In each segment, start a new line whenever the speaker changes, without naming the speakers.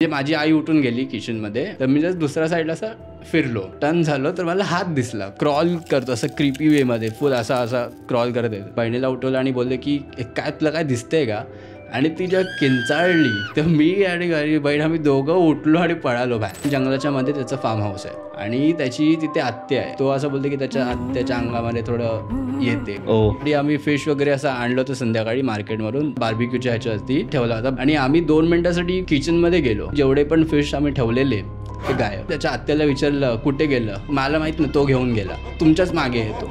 म्हणजे माझी आई उठून गेली किचनमध्ये तर मी जस्ट दुसऱ्या साईडला असं फिरलो टर्न झालो तर मला हात दिसला क्रॉल करतो असं क्रिपी वेमध्ये फुल असा असा क्रॉल करत बहिणीला उठवलं आणि बोलले की काय तुला काय दिसतंय का आणि ती ज्या किंचाळली तर मी आणि घरी बहीण आम्ही दोघं उठलो आणि पळालो बाहेर जंगलाच्या मध्ये त्याचं फार्म हाऊस आहे आणि त्याची तिथे आत्या आहे तो असं बोलतो की त्याच्या आत्याच्या अंगामध्ये थोडं येते आम्ही फिश वगैरे असं आणलं होतं संध्याकाळी मार्केट मधून बार्बिक्यूच्या ह्याच्यावरती ठेवला होता आणि आम्ही दोन मिनिटासाठी मध्ये गेलो जेवढे पण फिश आम्ही ठेवलेले ते गायब त्याच्या आत्याला विचारलं कुठे गेलं मला माहित नाही तो घेऊन गेला तुमच्याच मागे येतो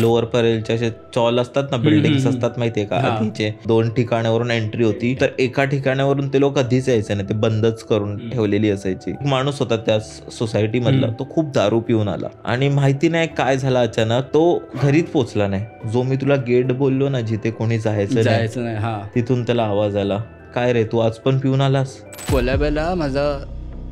लोअर परेलच्या असे चॉल असतात ना बिल्डिंग असतात माहितीये का आधीचे दोन ठिकाणावरून एंट्री होती तर एका ठिकाणावरून ते लोक कधीच यायचे नाही ते बंदच करून ठेवलेली असायची माणूस होता त्या सोसायटी मधला तो खूप दारू पिऊन आला आणि माहिती नाही काय झाला अचानक तो घरीच पोहोचला नाही जो मी तुला गेट बोललो ना जिथे कोणी जायचं नाही तिथून त्याला आवाज आला काय रे तू आज पण पिऊन आलास
कोल्याबेला माझा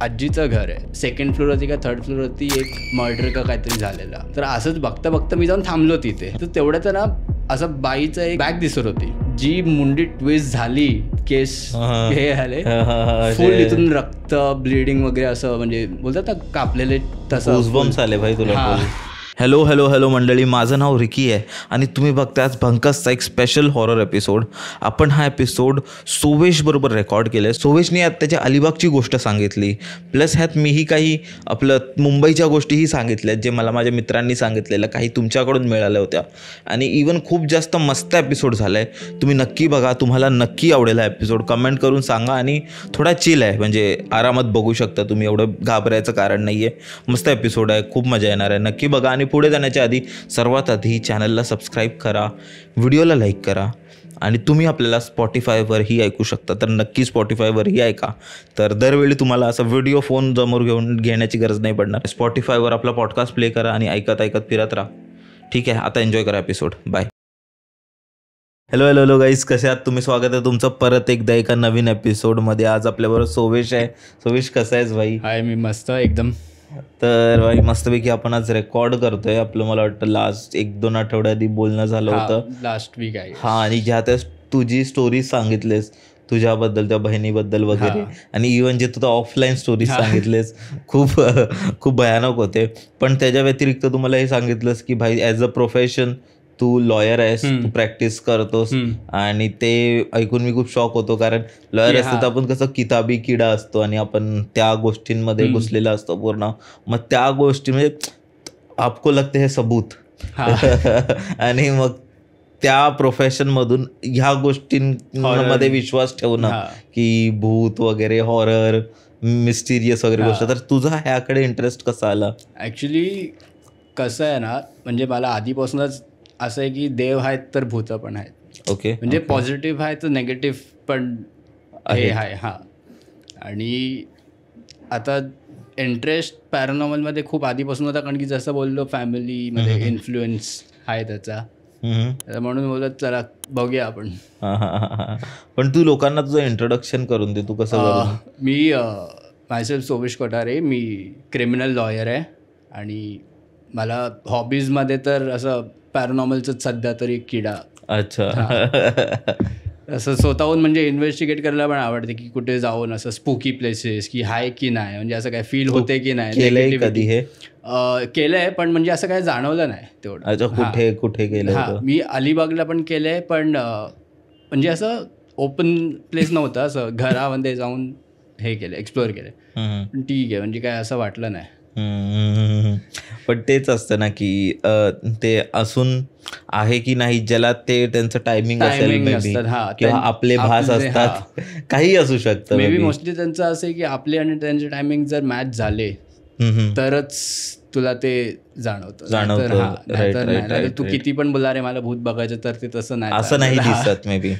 आजीचं घर आहे सेकंड फ्लोर वरती का थर्ड फ्लोर वरती एक मर्डर का काहीतरी झालेला तर असंच बघता बघता मी जाऊन थांबलो तिथे तर तेवढ्यात ना असं बाईचं एक बॅग दिसत होती जी मुंडी ट्विस्ट झाली केस हे आले फुल इथून रक्त ब्लिडिंग वगैरे असं म्हणजे बोलतात ना कापलेले तसं आले भाई तुला
हॅलो हॅलो हॅलो मंडळी माझं नाव रिकी आहे आणि तुम्ही बघता आज भंकसचा एक स्पेशल हॉरर एपिसोड आपण हा एपिसोड सोवेशबरोबर रेकॉर्ड केलं आहे सोवेशने आता त्याच्या अलिबागची गोष्ट सांगितली प्लस ह्यात मीही काही आपलं मुंबईच्या गोष्टीही सांगितल्या जे मला माझ्या मित्रांनी सांगितलेलं काही तुमच्याकडून मिळाल्या होत्या आणि इवन खूप जास्त मस्त एपिसोड झाला आहे तुम्ही नक्की बघा तुम्हाला नक्की आवडेल हा एपिसोड कमेंट करून सांगा आणि थोडा चिल आहे म्हणजे आरामात बघू शकता तुम्ही एवढं घाबरायचं कारण नाही आहे मस्त एपिसोड आहे खूप मजा येणार आहे नक्की बघा आणि पुढे जाण्याच्या आधी सर्वात आधी चॅनलला सबस्क्राईब करा व्हिडिओला लाईक करा आणि तुम्ही आपल्याला स्पॉटीफायवरही ऐकू शकता तर नक्की स्पॉटीफायवरही ऐका तर दरवेळी तुम्हाला असा व्हिडिओ फोन समोर घेऊन घेण्याची गरज नाही पडणार स्पॉटीफायवर आपला पॉडकास्ट प्ले करा आणि ऐकत ऐकत फिरत राहा ठीक आहे आता एन्जॉय करा episode bye hello hello hello guys कसे आहात तुम्ही स्वागत आहे तुमचं परत एकदा एका नवीन एपिसोडमध्ये आज आपल्याबरोबर सोवेश आहे सोवेश कसा आहेस भाई हाय मी मस्त एकदम तर भाई मस्तपैकी आपण आज रेकॉर्ड करतोय आपलं मला वाटतं लास्ट एक दोन आठवड्या आधी बोलणं झालं होतं
लास्ट वीक आहे
हा आणि ज्या त्या तुझी स्टोरी सांगितलेस तुझ्याबद्दल त्या बहिणीबद्दल वगैरे आणि इवन जे तू ऑफलाईन स्टोरीज सांगितलेस खूप खूप भयानक होते पण त्याच्या व्यतिरिक्त तुम्हाला हे सांगितलंस की भाई ॲज अ प्रोफेशन तू लॉयर आहेस तू प्रॅक्टिस करतोस आणि ते ऐकून मी खूप शॉक होतो कारण लॉयर असतो तर आपण कसं किताबी किडा असतो आणि आपण त्या गोष्टींमध्ये घुसलेला असतो पूर्ण मग त्या गोष्टी म्हणजे आपको लगते हे सबूत आणि मग त्या प्रोफेशन मधून ह्या गोष्टींमध्ये विश्वास ठेवणं की भूत वगैरे
हॉरर मिस्टिरियस वगैरे गोष्ट तर तुझा ह्याकडे इंटरेस्ट कसा आला ऍक्च्युली कसं आहे ना म्हणजे मला आधीपासूनच असं आहे की देव आहेत तर भूत पण आहेत
ओके म्हणजे पॉझिटिव्ह
आहे तर नेगेटिव्ह पण हे आहे हां आणि आता इंटरेस्ट पॅरानॉमलमध्ये खूप आधीपासून होता कारण की जसं बोललो फॅमिलीमध्ये इन्फ्लुएन्स आहे त्याचा म्हणून बोलत चला बघूया आपण
पण तू लोकांना तुझं इंट्रोडक्शन करून दे तू कसं
मी मायसेल्फ सोमेश कोठारे मी क्रिमिनल लॉयर आहे आणि मला हॉबीजमध्ये तर असं पॅरानॉमलच सध्या तरी किडा अच्छा असं स्वतःहून म्हणजे इन्व्हेस्टिगेट करायला पण आवडते की कुठे जाऊन असं स्पूकी प्लेसेस की हाय की नाही म्हणजे असं काय फील होते की नाही कधी हे केलंय पण म्हणजे असं काय जाणवलं नाही तेवढं कुठे
कुठे मी
अलिबागला पण केलंय पण म्हणजे असं ओपन प्लेस नव्हतं असं घरामध्ये जाऊन हे केलं एक्सप्लोअर केलं ठीक आहे म्हणजे काय असं वाटलं नाही
पण तेच असतं ना की ते असून आहे की नाही ज्याला ते त्यांचं टायमिंग असेल किंवा आपले भास असतात काही असू शकतं मे बी मोस्टली
त्यांचं असं की आपले आणि त्यांचे टायमिंग जर मॅच झाले तरच तुला ते जाणवत जाणवतं तू किती पण बोला रे मला भूत बघायचं तर ते तसं नाही असं नाही दिसत
मे बी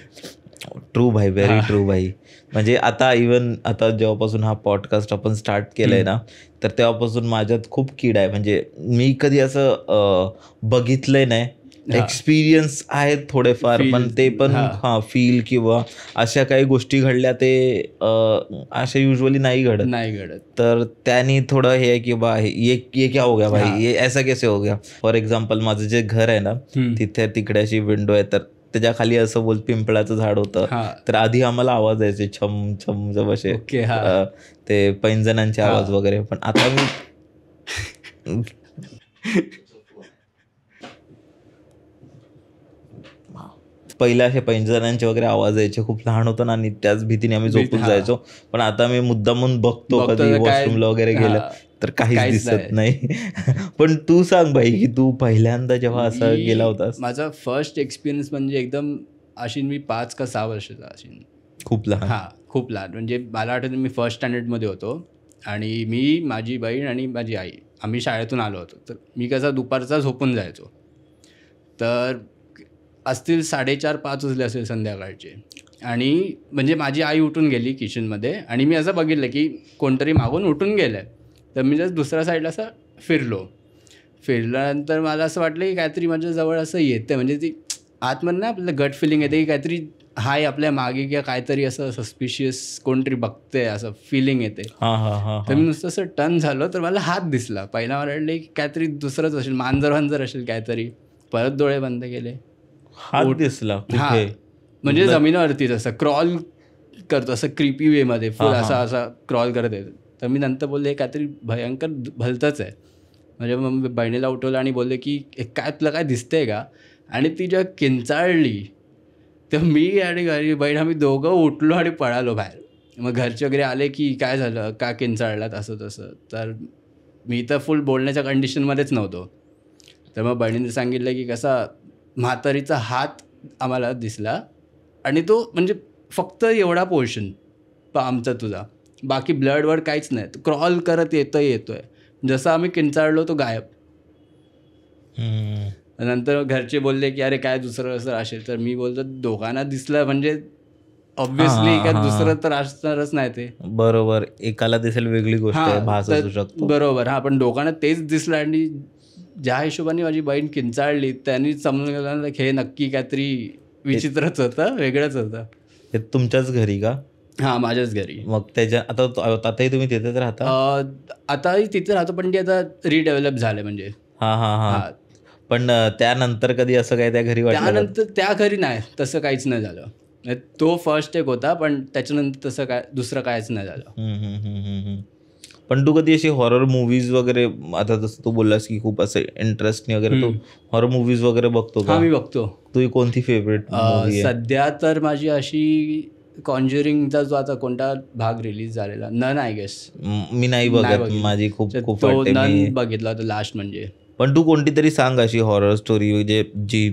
ट्रू भाई व्हेरी ट्रू भाई म्हणजे आता इवन आता जेव्हापासून हा पॉडकास्ट आपण स्टार्ट केलाय ना तर तेव्हापासून माझ्यात खूप कीड आहे म्हणजे मी कधी असं बघितलंय नाही एक्सपिरियन्स आहेत थोडेफार पण ते पण हा फील किंवा अशा काही गोष्टी घडल्या ते अशा युजली नाही घडत नाही घडत तर त्यांनी थोडं हे की बा ये क्या हो गया भाई ऐसा कैसे हो गया फॉर एक्झाम्पल माझं जे घर आहे ना तिथे तिकडे अशी विंडो आहे तर त्याच्या खाली असं बोल पिंपळाचं झाड होतं तर आधी आम्हाला आवाज यायचे छम छम असे ते पैंजणांचे आवाज वगैरे पण आता मी पहिल्या असे वगैरे आवाज यायचे खूप लहान होतो ना आणि त्याच भीतीने आम्ही झोपून जायचो पण आता मी मुद्दामून बघतो कधी वॉशरूमला वगैरे गेलं तर काहीच दिसत नाही पण तू सांग भाई की तू पहिल्यांदा जेव्हा असा गेला होतास
माझा फर्स्ट एक्सपिरियन्स म्हणजे एकदम अशीन मी पाच का सहा वर्षाचा अशीन खूप लहान हा खूप लहान म्हणजे मला वाटतं मी फर्स्ट स्टँडर्डमध्ये होतो आणि मी माझी बहीण आणि माझी आई आम्ही शाळेतून आलो होतो तर मी कसा दुपारचा झोपून जायचो तर असतील साडेचार पाच वाजले असेल संध्याकाळचे आणि म्हणजे माझी आई उठून गेली किचनमध्ये आणि मी असं बघितलं की कोणतरी मागून उठून गेलं आहे तर मी जस्ट दुसऱ्या साईडला असं फिरलो फिरल्यानंतर मला असं वाटलं की काहीतरी माझ्याजवळ असं येतं म्हणजे ती ना आपलं गट फिलिंग येते की काहीतरी हाय आपल्या मागे किंवा काहीतरी असं सस्पिशियस कोणतरी बघते असं फिलिंग येते तर मी नुसतं असं टर्न झालो तर मला हात दिसला पहिला मला वाटलं की काहीतरी दुसरंच असेल मांजर वांजर असेल काहीतरी परत डोळे बंद केले
हात दिसला म्हणजे
जमिनीवरती असं क्रॉल करतो असं क्रिपी वे मध्ये फुल असा असा क्रॉल करत येतो तर मी नंतर बोलले हे काहीतरी भयंकर भलतच आहे म्हणजे मग बहिणीला उठवलं आणि बोलले की काय तुला काय दिसतंय का आणि ती जेव्हा किंचाळली तर मी आणि घरी बहीण आम्ही दोघं उठलो आणि पळालो बाहेर मग घरचे वगैरे आले की काय झालं का किंचाळलात असं तसं तर मी तर फुल बोलण्याच्या कंडिशनमध्येच नव्हतो तर मग बहिणीने सांगितलं की कसा म्हातारीचा हात आम्हाला दिसला आणि तो म्हणजे फक्त एवढा पोर्शन आमचा तुझा बाकी ब्लड वर्ड काहीच नाही क्रॉल करत येतं येतोय जसं आम्ही किंचाळलो तो गायब hmm. नंतर घरचे बोलले की अरे काय दुसरं असं असेल तर मी बोलतो दोघांना दिसलं म्हणजे ऑब्विसली काय दुसरं तर असणारच नाही ते
बरोबर एकाला दिसेल वेगळी गोष्ट
बरोबर हा पण दोघांना तेच दिसलं आणि ज्या हिशोबाने माझी बहीण किंचाळली त्यांनी समजून हे नक्की काहीतरी विचित्रच होतं वेगळंच होतं हे तुमच्याच घरी का हा माझ्याच घरी मग त्याच्या आता आताही तुम्ही तिथेच राहता आताही तिथे राहतो पण ते आता रिडेव्हलप झाले म्हणजे हा हा हा पण त्यानंतर कधी असं काय त्या घरी त्यानंतर त्या घरी नाही तसं काहीच नाही झालं म्हणजे तो फर्स्ट एक होता पण त्याच्यानंतर तसं काय दुसरं काहीच नाही झालं
पण तू कधी अशी हॉरर मूवीज वगैरे आता जसं तू बोललास की खूप असं इंटरेस्टिंग वगैरे तू हॉरर मूवीज वगैरे बघतो का मी बघतो तुझी कोणती फेवरेट
सध्या तर माझी अशी कॉन्ज्युरिंगचा जो आता कोणता भाग रिलीज झालेला नन आय गेस मी नाही बघत माझी खूप खूप नन बघितला तो लास्ट म्हणजे
पण तू कोणती तरी सांग अशी हॉरर स्टोरी जे जी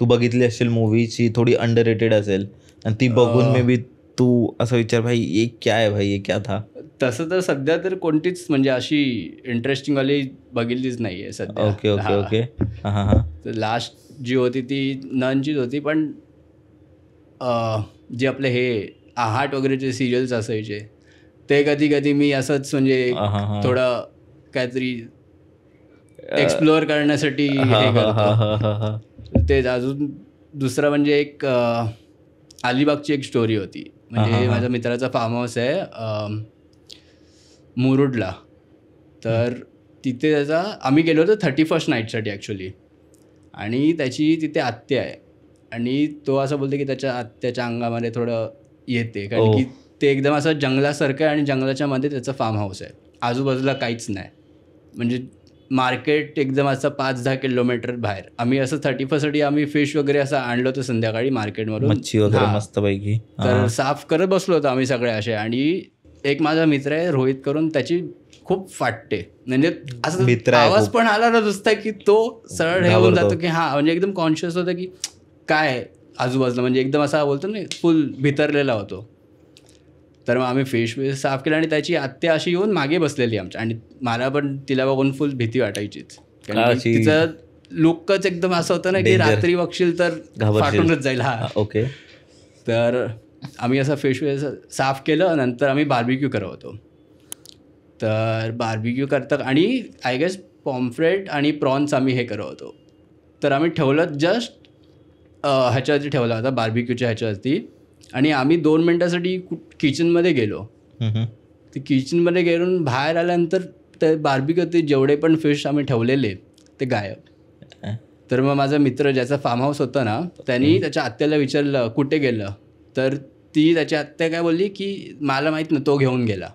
तू बघितली असेल मूवीची थोडी अंडर असेल आणि ती बघून मे बी तू असा विचार भाई ये क्या आहे भाई ये क्या था
तसं तर सध्या तर कोणतीच म्हणजे अशी इंटरेस्टिंग वाली बघितलीच नाही आहे सध्या ओके ओके
ओके
लास्ट जी होती ती नॉनचीच होती पण जे आपले हे आहाट वगैरे जे सिरियल्स असायचे ते कधी कधी मी असंच म्हणजे थोडं काहीतरी
एक्सप्लोअर करण्यासाठी
तेच अजून दुसरं म्हणजे एक अलिबागची एक स्टोरी होती म्हणजे माझ्या मित्राचा फार्म हाऊस आहे मुरुडला तर तिथे त्याचा आम्ही गेलो होतो थर्टी फर्स्ट नाईटसाठी ॲक्च्युली आणि त्याची तिथे आत्या आहे आणि तो असं बोलतो की त्याच्या आत्याच्या अंगामध्ये थोडं येते कारण की ते एकदम असं जंगलासारखं आहे आणि जंगलाच्या मध्ये त्याचं फार्म हाऊस आहे आजूबाजूला काहीच नाही म्हणजे मार्केट एकदम असं पाच दहा किलोमीटर बाहेर आम्ही असं थर्टी फर्स्टसाठी आम्ही फिश वगैरे असं आणलं होतं संध्याकाळी मार्केटमधून मच्छी वगैरे
मस्तपैकी तर
साफ करत बसलो होतो आम्ही सगळे असे आणि एक माझा मित्र आहे रोहित करून त्याची खूप फाटते म्हणजे असं मित्र आवाज पण आला ना नुसता की तो सरळ हे होऊन जातो की हा म्हणजे एकदम कॉन्शियस होतं की काय आजूबाजूला म्हणजे एकदम असा बोलतो ना फुल भितरलेला होतो तर मग आम्ही फिश वेश साफ केला आणि त्याची आत्या अशी येऊन मागे बसलेली आमच्या आणि मला पण तिला बघून फुल भीती वाटायचीच तिचं लुकच एकदम असं होतं ना की रात्री बघशील तर फाटूनच जाईल हा ओके तर आम्ही असं फिश साफ केलं नंतर आम्ही बार्बिक्यू करत होतो तर बार्बिक्यू करता आणि आय गेस पॉम्फ्रेट आणि प्रॉन्स आम्ही हे करत होतो तर आम्ही ठेवलं जस्ट ह्याच्यावरती ठेवला होता बार्बिक्यूच्या ह्याच्यावरती आणि आम्ही दोन मिनटासाठी किचनमध्ये गेलो ते किचनमध्ये गेलून बाहेर आल्यानंतर ते बार्बिक्यूवरती जेवढे पण फिश आम्ही ठेवलेले ते गायब तर मग माझा मित्र ज्याचा फार्म हाऊस होता ना त्यांनी त्याच्या आत्याला विचारलं कुठे गेलं तर ती त्याची आत्या काय बोलली की मला माहीत नाही तो घेऊन गेला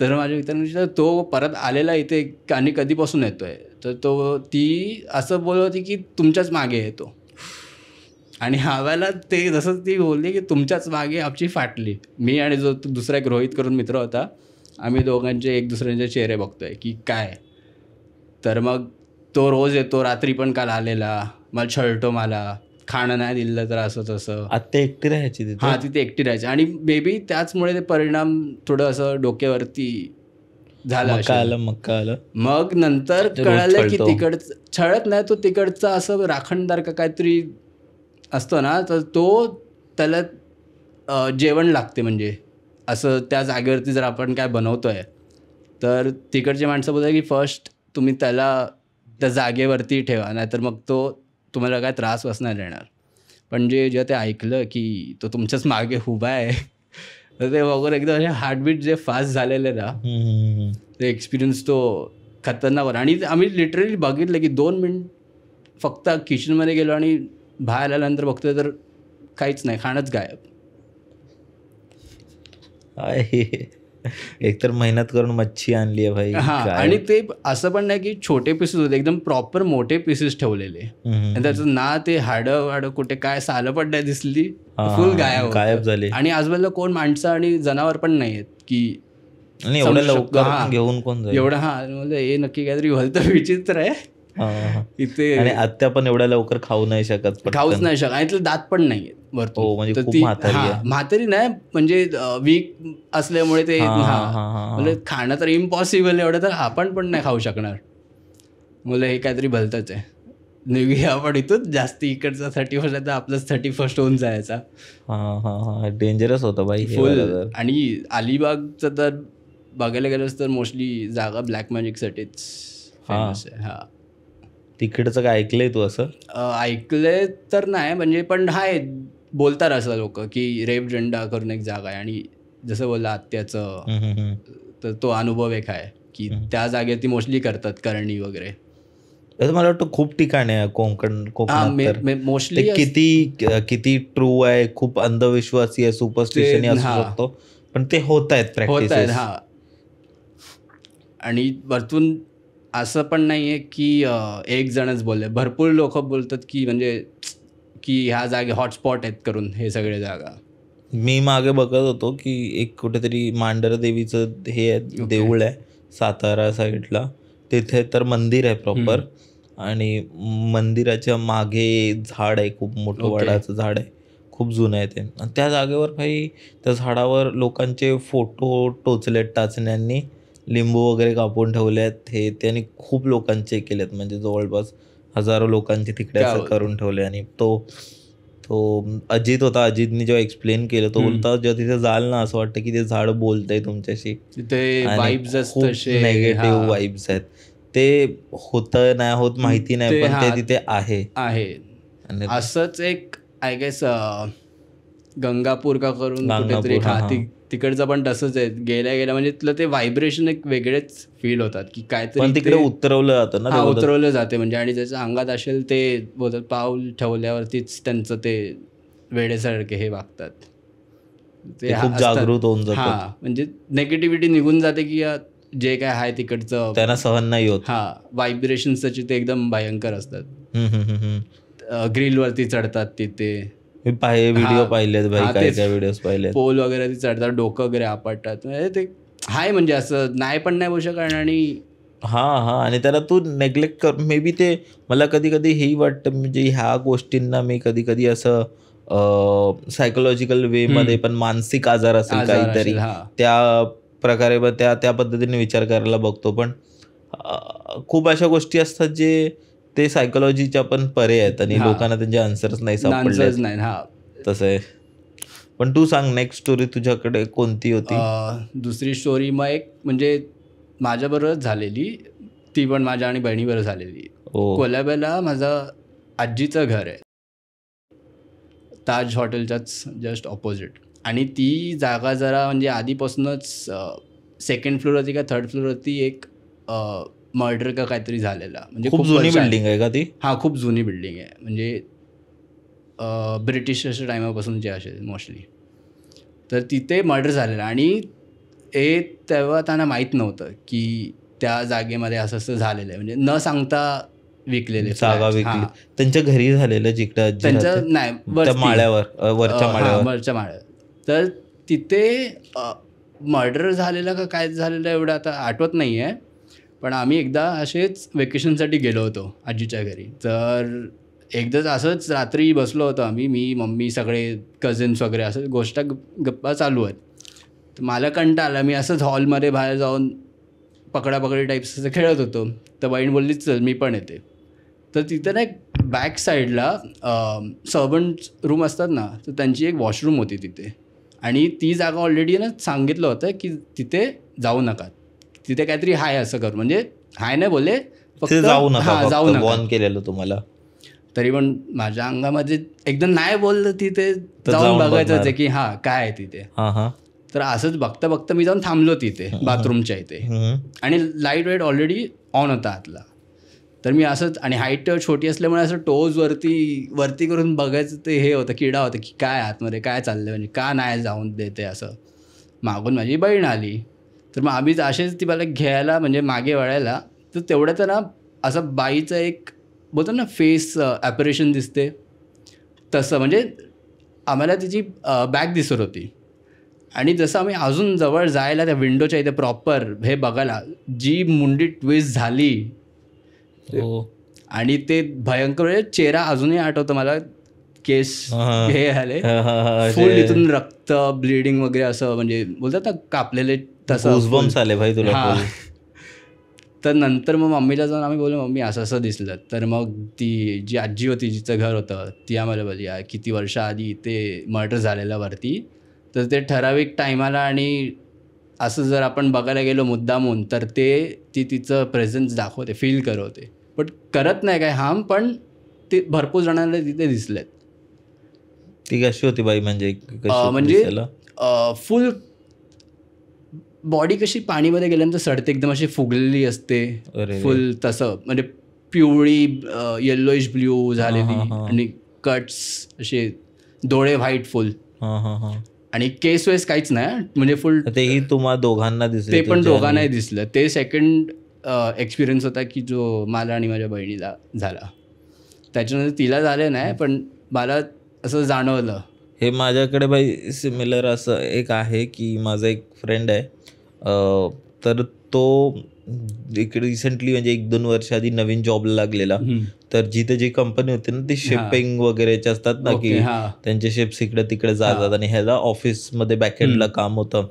तर माझ्या मित्रांनी तो परत आलेला इथे आणि कधीपासून येतो आहे तर तो ती असं बोलत होती की तुमच्याच मागे येतो आणि हव्याला ते जसं ती बोलली की तुमच्याच मागे आमची फाटली मी आणि जो दुसरा एक रोहित करून मित्र होता आम्ही दोघांचे एक दुसऱ्यांचे चेहरे बघतोय की काय तर मग तो रोज येतो रात्री पण काल आलेला मला छळतो मला खाणं नाही दिलं तर असं तसं ते एकटी राहायची हा तिथे एकटी राहायची आणि बेबी त्याचमुळे ते परिणाम थोडं असं डोक्यावरती झालं आलं मग आलं मग नंतर कळालं की तिकडचं छळत नाही तो तिकडचा असं राखणदार का काहीतरी असतो ना तर तो त्याला जेवण लागते म्हणजे असं त्या जागेवरती जर आपण काय बनवतोय तर तिकडची माणसं बोलतात की फर्स्ट तुम्ही त्याला त्या जागेवरती ठेवा नाहीतर मग तो तुम्हाला काय त्रास वाचणार येणार पण जे जेव्हा ते ऐकलं की तो तुमच्याच मागे उभा आहे तर ते वगैरे एकदम असे हार्टबीट जे फास्ट झालेले ना ते एक्सपिरियन्स तो खतरनाक आणि आम्ही लिटरली बघितलं की दोन मिनिट फक्त किचनमध्ये गेलो आणि बाहेर आल्यानंतर बघतोय तर काहीच नाही खाणंच गायब
एकतर मेहनत करून मच्छी आणली आहे भाई आणि
ते असं पण नाही की छोटे पीसेस होते एकदम प्रॉपर मोठे पीसेस ठेवलेले त्याचं ना ते हाड हाड कुठे काय सालं नाही दिसली फुल गायब गायब झाले आणि आजूबाजूला कोण माणसं आणि जनावर पण नाहीयेत की
एवढं लवकर घेऊन कोण एवढं हा
म्हणजे हे नक्की काहीतरी व्हाल तर विचित्र आहे इथे आणि
आत्या पण एवढ्या लवकर खाऊ नाही शकत खाऊच नाही शकत
आणि दात पण नाहीयेत भरतो हो, म्हणजे म्हातारी नाही म्हणजे वीक असल्यामुळे ते म्हणजे खाणं तर इम्पॉसिबल एवढं तर आपण पण नाही खाऊ शकणार मुलं हे काहीतरी भलतच आहे निघूया आपण इथून जास्ती इकडचा थर्टी फर्स्ट आता आपलाच थर्टी फर्स्ट होऊन जायचा
डेंजरस होतं बाई फुल
आणि अलिबागचं तर बघायला गेलंच तर मोस्टली जागा ब्लॅक मॅजिकसाठीच हा
तिकडचं काय ऐकलंय तू असं
ऐकलंय तर नाही म्हणजे पण आहे बोलतात असं लोक की रेप झेंडा करून एक जागा आहे आणि जसं बोलला आत्याचं तर तो अनुभव एक आहे की त्या जागेत ती मोस्टली करतात करणी वगैरे
मला वाटतं खूप ठिकाण आहे कोकण कोकण मोस्टली किती किती ट्रू आहे खूप अंधविश्वासी आहे सुपरस्टिशन शकतो पण ते होत आहेत हा
आणि वरतून असं पण नाहीये की एक जणच बोलले भरपूर लोक बोलतात की म्हणजे की ह्या जागे हॉटस्पॉट आहेत करून हे सगळे जागा मी मागे बघत होतो की एक कुठेतरी
मांडर देवीचं हे आहे देऊळ आहे सातारा साईडला तिथे तर मंदिर आहे प्रॉपर आणि मंदिराच्या मागे झाड आहे खूप मोठं वडाचं झाड आहे खूप जुनं आहे ते त्या जागेवर काही त्या झाडावर लोकांचे फोटो टोचलेत टाचण्यांनी लिंबू वगैरे कापून ठेवले आहेत हे त्यांनी खूप लोकांचे केलेत म्हणजे जवळपास हजारो लोकांची तिकडे असं करून ठेवले आणि तो तो अजित होता अजितने जेव्हा एक्सप्लेन केलं तो बोलता जेव्हा तिथे जाल ना असं वाटतं की ते झाड बोलतंय तुमच्याशी नेगेटिव्ह वाईब्स आहेत ते होत नाही होत माहिती नाही पण ते तिथे आहे
आहे असंच एक आय गेस गंगापूर का करून तिकडचं पण तसंच आहे गेल्या गेल्या म्हणजे तुला ते व्हायब्रेशन एक वेगळेच फील होतात की काय तिकडे उतरवलं जातं ना उतरवलं जाते म्हणजे आणि ज्याच्या अंगात असेल ते बोलतात पाऊल ठेवल्यावरतीच त्यांचं ते वेळेसारखे हे वागतात ते खूप जागृत होऊन हां म्हणजे नेगेटिव्हिटी निघून जाते की जे काय आहे तिकडचं त्यांना
सहन नाही होत हा
व्हायब्रेशन ते एकदम भयंकर असतात ग्रिलवरती चढतात तिथे मी व्हिडिओ पाहिलेत भाई काय काय व्हिडिओ पाहिलेत पोल वगैरे चढतात डोकं वगैरे आपटतात ते हाय म्हणजे असं नाही पण नाही बोलू शकणार आणि हा हा आणि त्याला तू
नेग्लेक्ट कर मे बी ते मला कधी कधी हे वाटतं म्हणजे ह्या गोष्टींना मी कधी कधी असं सायकोलॉजिकल वे मध्ये पण मानसिक आजार असेल काहीतरी त्या प्रकारे त्या त्या पद्धतीने विचार करायला बघतो पण खूप अशा गोष्टी असतात जे ते सायकोलॉजीच्या पण परे आहेत आणि लोकांना त्यांचे आन्सर्स नाही सापडले नाही हा
तसं आहे पण तू सांग नेक्स्ट स्टोरी तुझ्याकडे कोणती होती दुसरी स्टोरी मग एक म्हणजे माझ्याबरोबरच झालेली ती पण माझ्या आणि बहिणीबरोबर झालेली कोलाब्याला माझं आजीचं घर आहे ताज हॉटेलच्याच जस्ट ऑपोजिट आणि ती जागा जरा म्हणजे आधीपासूनच सेकंड होती का थर्ड होती एक मर्डर का काहीतरी झालेला म्हणजे खूप जुनी बिल्डिंग आहे का ती हा खूप जुनी बिल्डिंग आहे म्हणजे ब्रिटिशच्या टायमापासून जे असेल मोस्टली तर तिथे मर्डर झालेला आणि हे तेव्हा त्यांना माहीत नव्हतं की त्या जागेमध्ये असं असं झालेलं आहे म्हणजे न सांगता
विकलेले जागा विकली त्यांच्या घरी झालेलं जिकडं त्यांचं नाही माळ्यावर वरच्या माळ्यावर वरच्या
माळ्यावर तर तिथे मर्डर झालेलं का काय झालेलं एवढं आता आठवत नाही आहे पण आम्ही एकदा असेच वेकेशनसाठी गेलो होतो आजीच्या घरी तर एकदाच असंच रात्री बसलो होतो आम्ही मी मम्मी सगळे कझिन्स वगैरे असं गोष्ट गप्पा चालू आहेत तर मला कंटा आला मी असंच हॉलमध्ये बाहेर जाऊन पकडापकडी टाईप्स असं खेळत होतो तर बहीण बोललीच चल मी पण येते तर तिथं ना एक बॅक साईडला सर्वंट रूम असतात ना तर त्यांची एक वॉशरूम होती तिथे आणि ती जागा ऑलरेडी ना सांगितलं होतं की तिथे जाऊ नका तिथे काहीतरी हाय असं करू म्हणजे हाय नाही बोलले फक्त जाऊ नका जाऊ नका केलेलं तुम्हाला तरी पण माझ्या अंगामध्ये एकदम नाही बोललं तिथे जाऊन बघायचं आहे की हा काय आहे तिथे तर असंच बघता बघता मी जाऊन थांबलो तिथे बाथरूमच्या इथे आणि लाईट वाईट ऑलरेडी ऑन होता आतला तर मी असंच आणि हाईट छोटी असल्यामुळे असं टोज वरती वरती करून बघायचं ते हे होतं किडा होता की काय आतमध्ये काय चाललंय म्हणजे का नाही जाऊन देते असं मागून माझी बहीण आली तर मग आम्ही असेच ती मला घ्यायला म्हणजे मागे वळायला तर तर ना असं बाईचं एक बोलतो ना फेस ॲपरेशन दिसते तसं म्हणजे आम्हाला तिची बॅग दिसत होती आणि जसं आम्ही अजून जवळ जायला त्या विंडोच्या इथे प्रॉपर हे बघायला जी मुंडी ट्विस्ट झाली हो. आणि ते भयंकर म्हणजे चेहरा अजूनही आठवतो मला केस हे आले फुल रक्त ब्लिडिंग वगैरे असं म्हणजे बोलतात ना कापलेले तसं आले भाई तुला तर नंतर मग मम्मीला जाऊन आम्ही बोललो मम्मी असं असं दिसलं तर मग ती जी आजी होती जिचं घर होतं ती आम्हाला बोलली किती आधी ते मर्डर झालेलं वरती तर ते ठराविक टायमाला आणि असं जर आपण बघायला गेलो मुद्दामून तर ते ती तिचं प्रेझेन्स दाखवते फील करवते बट करत नाही काय हाम पण ते भरपूर जणांना तिथे दिसलेत
ती कशी होती बाई म्हणजे म्हणजे
फुल बॉडी कशी पाणीमध्ये गेल्यानंतर सडते एकदम अशी फुगलेली असते फुल तसं म्हणजे पिवळी येल्लोइश ब्ल्यू झालेली आणि कट्स असे डोळे व्हाईट फुल आणि केस वेस काहीच नाही म्हणजे फुल तेही तुम्हाला दोघांना दिसले ते पण दोघांनाही दिसलं ते सेकंड एक्सपिरियन्स होता की जो मला आणि माझ्या बहिणीला झाला त्याच्यानंतर तिला झाले नाही पण मला असं
जाणवलं हे माझ्याकडे भाई सिमिलर असं एक आहे की माझा एक फ्रेंड आहे तर तो एक रिसेंटली म्हणजे एक दोन वर्ष आधी नवीन जॉब लागलेला तर जिथे जी कंपनी होती ना ती शिपिंग वगैरेचे असतात ना की त्यांचे शिप्स इकडे तिकडे जातात आणि ह्याला ऑफिस ऑफिसमध्ये ला काम होतं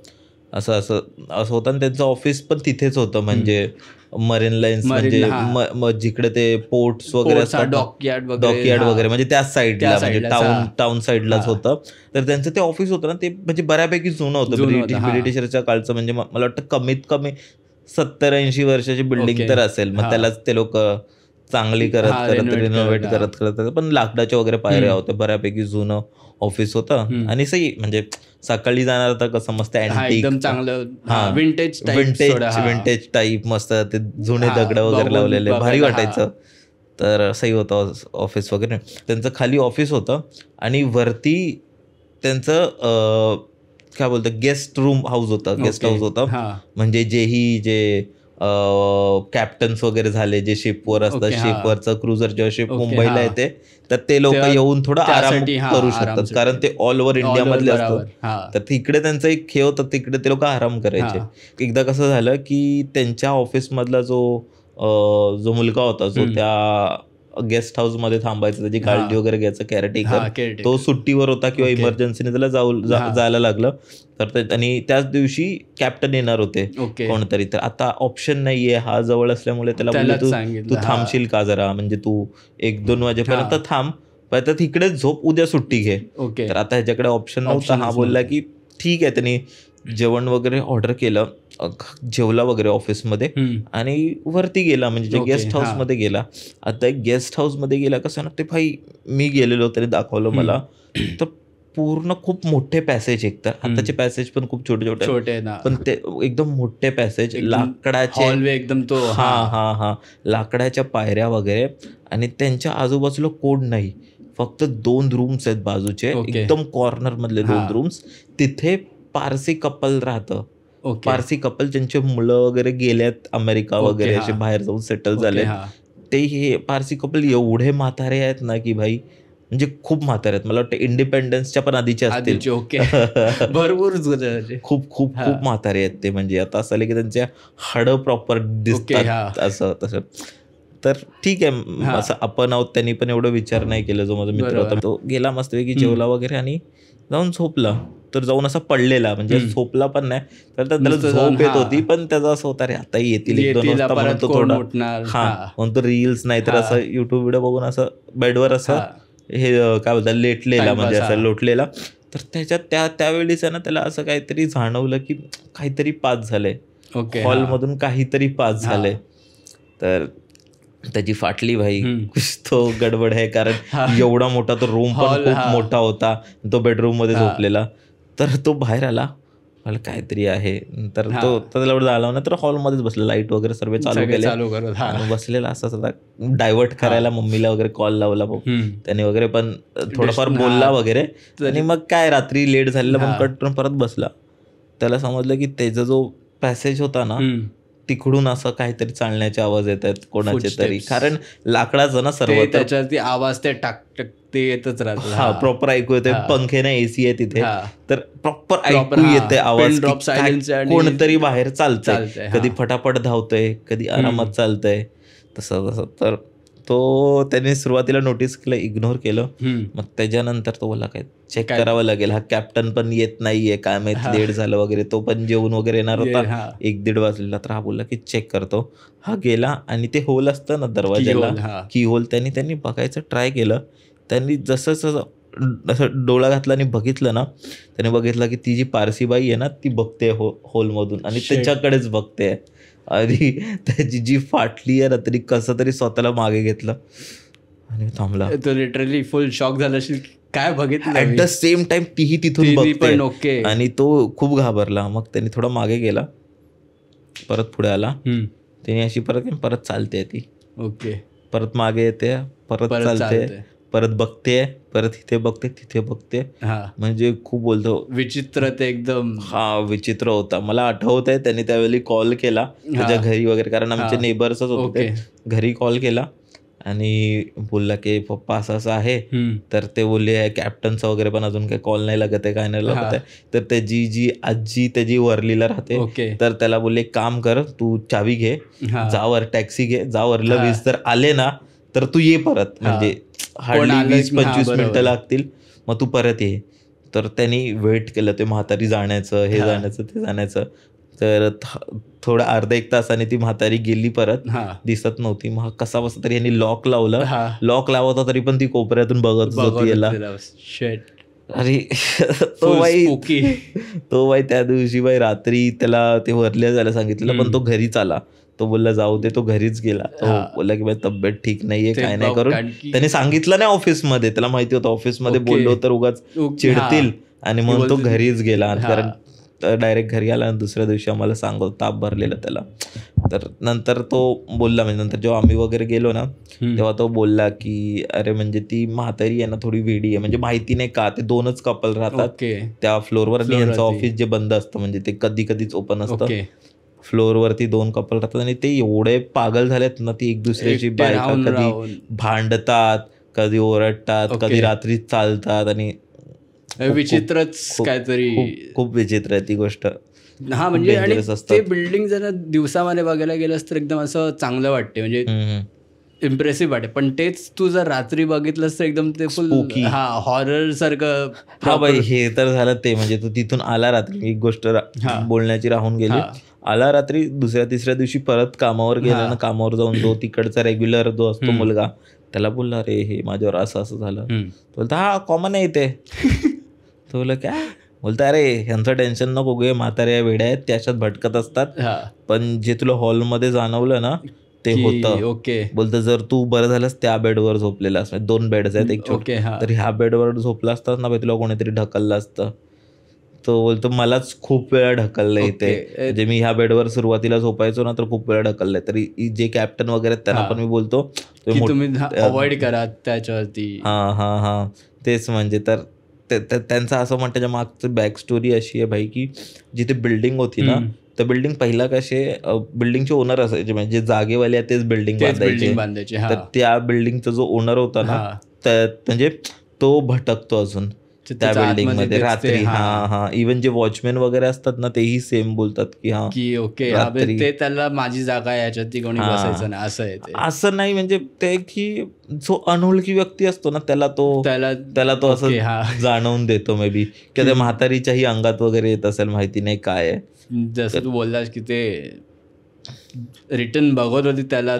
असं असं असं होतं आणि त्यांचं ऑफिस पण तिथेच होतं म्हणजे मरीन लाईन्स म्हणजे जिकडे ते पोर्ट्स वगैरे असतात डॉकयार्ड डॉकयार्ड वगैरे म्हणजे त्याच साईडला म्हणजे टाऊन टाऊन साईडलाच होतं तर त्यांचं ते ऑफिस होतं ना ते म्हणजे बऱ्यापैकी जुनं होतं ब्रिटिश ब्रिटिशरच्या काळचं म्हणजे मला वाटतं कमीत कमी सत्तर ऐंशी वर्षाची बिल्डिंग तर असेल मग त्यालाच ते लोक चांगली करत करत रिनोव्हेट करत करत पण लाकडाच्या वगैरे पायऱ्या होत्या बऱ्यापैकी जुनं ऑफिस होतं आणि सही म्हणजे सकाळी जाणार तर कसं मस्त चांगलं विंटेज टाईप मस्त ते जुने दगड वगैरे लावलेले भारी वाटायचं तर सही होतं ऑफिस वगैरे त्यांचं खाली ऑफिस होतं आणि वरती त्यांचं काय बोलतं गेस्ट रूम हाऊस होता गेस्ट हाऊस होता म्हणजे जेही जे कॅप्टन्स वगैरे झाले जे शिपवर असतात शिपवरचं क्रुझर जेव्हा शिप मुंबईला येते तर ते लोक येऊन थोडं आराम करू शकतात कारण ते ऑल ओव्हर इंडिया मधले असतात तर तिकडे त्यांचा एक खेळ होता तिकडे ते लोक आराम करायचे एकदा कसं झालं की त्यांच्या ऑफिसमधला जो जो मुलगा होता जो त्या गेस्ट मध्ये थांबायचं त्याची गाडी वगैरे घ्यायचं केअरटेकर तो सुट्टीवर होता किंवा इमर्जन्सीने त्याला जाऊ जायला लागलं तर आणि त्याच दिवशी कॅप्टन येणार होते कोणतरी तर आता ऑप्शन नाहीये हा जवळ असल्यामुळे त्याला तू थांबशील का जरा म्हणजे तू एक दोन वाजेपर्यंत थांब तर तिकडेच झोप उद्या सुट्टी घे तर आता ह्याच्याकडे ऑप्शन नव्हता हा बोलला की ठीक आहे त्यांनी जेवण वगैरे ऑर्डर केलं जेवला वगैरे ऑफिसमध्ये आणि वरती गेला म्हणजे जे गेस्ट हाऊसमध्ये गेला आता गेस्ट हाऊसमध्ये गेला कसं ना ते भाई मी गेलेलो तरी दाखवलं मला तर पूर्ण खूप मोठे पॅसेज एक तर आताचे पॅसेज पण खूप छोटे छोटे छोटे पण ते एकदम मोठे पॅसेज लाकडाचे एकदम तो हा हा हा लाकडाच्या पायऱ्या वगैरे आणि त्यांच्या आजूबाजूला कोड नाही फक्त दोन रूम्स आहेत बाजूचे एकदम कॉर्नर मधले दोन रूम्स तिथे पारसी कपल राहत okay. पारसी कपल ज्यांचे मुलं वगैरे गेल्यात अमेरिका वगैरे असे बाहेर जाऊन सेटल झाले ते हे पारसी कपल एवढे म्हातारे आहेत ना की भाई म्हणजे खूप म्हातारे आहेत मला वाटतं इंडिपेंडन्सच्या पण आधीचे असतील
भरपूर म्हणजे.
खूप खूप खूप म्हातारे आहेत ते म्हणजे आता असं आले की त्यांचे हाड प्रॉपर दिसतात असं तसं तर ठीक आहे असं आपण आहोत त्यांनी पण एवढं विचार नाही केला जो माझा मित्र होता तो गेला मस्तपैकी जेवला वगैरे आणि जाऊन झोपला तर जाऊन असा पडलेला म्हणजे झोपला पण नाही तर त्याला झोप येत होती पण त्याचा असं होता रे आता येतील हा म्हणतो रील्स नाही तर असं युट्यूब व्हिडिओ बघून असं बेडवर असं हे काय बोलतात लेटलेला म्हणजे असं लोटलेला तर त्याच्यात त्या त्यावेळीच ना त्याला असं काहीतरी जाणवलं की काहीतरी पास झालंय ओके हॉलमधून काहीतरी पास झालंय तर त्याची फाटली भाई कुछ तो गडबड आहे कारण एवढा मोठा तो रूम पण खूप मोठा होता तो बेडरूम मध्ये झोपलेला तर तो बाहेर आला मला काहीतरी आहे तर तो त्याला एवढं आला ना तर हॉलमध्येच बसला लाईट वगैरे सर्व चालू केले बसलेला असं डायव्हर्ट करायला मम्मीला वगैरे कॉल लावला त्याने वगैरे पण थोडंफार बोलला वगैरे आणि मग काय रात्री लेट झालेला पण कट परत बसला त्याला समजलं की त्याचा जो पॅसेज होता ना तिकडून असं काहीतरी चालण्याचे आवाज येत आहेत कोणाचे तरी कारण लाकडाच ना सर्व त्याच्यावरती
आवाज ते टाक टक ते येतच राहत हा प्रॉपर ऐकू येते
पंखे ना एसी आहे तिथे
तर प्रॉपर ऐकू येते आवाज कोणतरी
बाहेर चालतंय कधी फटाफट धावतंय कधी आरामात चालतंय तसं तसं तर तो त्याने सुरुवातीला नोटीस केलं इग्नोर केलं मग त्याच्यानंतर तो बोला काय चेक करावं लागेल हा कॅप्टन पण येत नाहीये काय माहित लेट झालं वगैरे तो पण जेवण वगैरे येणार होता एक दीड वाजलेला तर हा बोलला की चेक करतो हा गेला आणि ते होल असतं ना दरवाजाला की होल त्यांनी त्यांनी बघायचं ट्राय केलं त्यांनी जसं जसं असं डोळा घातला आणि बघितलं ना त्याने बघितलं की ती जी पारसीबाई आहे ना ती बघते हो होलमधून आणि त्याच्याकडेच बघते आणि त्याची जी फाटली आहे ना तरी कसं तरी स्वतःला मागे घेतलं आणि थांबला
तो लिटरली फुल शॉक झाला काय बघितलं ऍट द सेम टाइम तीही तिथून पण ओके
आणि तो खूप घाबरला मग त्याने थोडा मागे गेला परत पुढे आला त्याने अशी परत परत चालते ती ओके परत मागे येते परत चालते परत बघते परत इथे बघते तिथे बघते म्हणजे खूप बोलतो विचित्र ते एकदम हा विचित्र होता मला आठवत आहे त्यांनी त्यावेळी कॉल केला तुझ्या घरी वगैरे कारण आमचे नेबर्सच होते घरी कॉल केला आणि बोलला की पप्पा असं असं आहे तर ते बोलले आहे कॅप्टनचा वगैरे पण अजून काही कॉल नाही लागत आहे काय नाही लागत आहे तर त्याची जी आजी त्याची वरलीला राहते तर त्याला बोलले काम कर तू चावी घे जावर टॅक्सी घे जा वरलं वीज तर आले ना तर तू ये परत म्हणजे हार्डली वीस पंचवीस मिनिटं लागतील मग तू परत ये तर त्यांनी वेट केलं ते म्हातारी जाण्याचं हे जाण्याचं ते जाण्याचं तर थोडा अर्धा एक तासाने ती म्हातारी गेली परत दिसत नव्हती मग कसा बसा तरी यांनी लॉक लावलं लॉक लावता तरी पण ती कोपऱ्यातून बघत होती याला अरे तो बाई तो बाई त्या दिवशी बाई रात्री त्याला ते वरल्या जायला सांगितलं पण तो घरीच आला तो बोलला जाऊ दे तो घरीच गेला तो बोलला की तब्येत ठीक नाहीये काय नाही करून त्याने सांगितलं नाही ऑफिसमध्ये त्याला माहिती होतं ऑफिसमध्ये बोललो तर उगाच चिडतील आणि मग तो घरीच गेला कारण डायरेक्ट घरी आला आणि दुसऱ्या दिवशी आम्हाला सांगतो ताप भरलेला त्याला तर नंतर तो बोलला म्हणजे नंतर जेव्हा आम्ही वगैरे गेलो ना तेव्हा तो बोलला की अरे म्हणजे ती म्हातारी आहे ना थोडी वेडी आहे म्हणजे माहिती नाही का ते दोनच कपल राहतात त्या फ्लोअरवर वर यांचं ऑफिस जे बंद असतं म्हणजे ते कधी कधीच ओपन असतं वरती दोन कपल राहतात आणि ते एवढे पागल झालेत ना ती एक दुसऱ्याची बायका कधी भांडतात कधी ओरडतात कधी रात्री चालतात आणि
विचित्रच काहीतरी
खूप विचित्र आहे ती गोष्ट
हा म्हणजे आणि ते बिल्डिंग जर दिवसामध्ये बघायला गेलंस तर एकदम असं चांगलं वाटते म्हणजे इम्प्रेसिव्ह वाटते पण तेच तू जर रात्री बघितलंस तर एकदम ते फुल हा हॉरर सारखं
हा हे तर झालं ते म्हणजे तू तिथून आला रात्री एक गोष्ट बोलण्याची राहून गेली आला रात्री दुसऱ्या तिसऱ्या दिवशी परत कामावर गेला ना कामावर जाऊन जो तिकडचा रेग्युलर जो असतो मुलगा त्याला बोलला रे हे माझ्यावर असं असं झालं बोलता हा कॉमन आहे ते तो काय बोलता अरे ह्यांचं टेन्शन नको गे म्हाताऱ्या वेड्या आहेत त्याच्यात भटकत असतात पण जे तुला हॉलमध्ये जाणवलं ना ते होतं ओके बोलतो जर तू बरं झालंस त्या बेडवर झोपलेला असत दोन बेड आहेत एक छोटे तर ह्या बेडवर झोपला असतात ना तुला कोणीतरी ढकललं असतं तो बोलतो मलाच खूप वेळा ढकललं इथे म्हणजे मी ह्या बेडवर सुरुवातीला झोपायचो ना तर खूप वेळा ढकललंय तरी जे कॅप्टन वगैरे त्यांना पण मी बोलतो तुम्ही अवॉइड
करा त्याच्यावरती
हा हा हा तेच म्हणजे तर त्यांचं असं म्हणतं त्याच्या मागचं बॅक स्टोरी अशी आहे भाई की जिथे बिल्डिंग होती ना तर बिल्डिंग पहिला कसे बिल्डिंगचे ओनर असायचे म्हणजे जागेवाले तेच बिल्डिंग बांधायचे तर त्या बिल्डिंगचा जो ओनर होता ना म्हणजे तो भटकतो अजून
त्या बिल्डिंग मध्ये रात्री हा
हा इव्हन जे वॉचमॅन वगैरे असतात ना तेही सेम बोलतात की हा की ओके ते
त्याला माझी जागा आहे याच्यात ती कोणी बसायचं असं आहे असं नाही
म्हणजे ते की जो अनोळखी व्यक्ती असतो ना त्याला तो त्याला त्याला तो असं जाणवून देतो मे बी किंवा म्हातारीच्याही अंगात वगैरे येत असेल माहिती नाही काय
जसं तू बोललास की ते रिटर्न बघत होती त्याला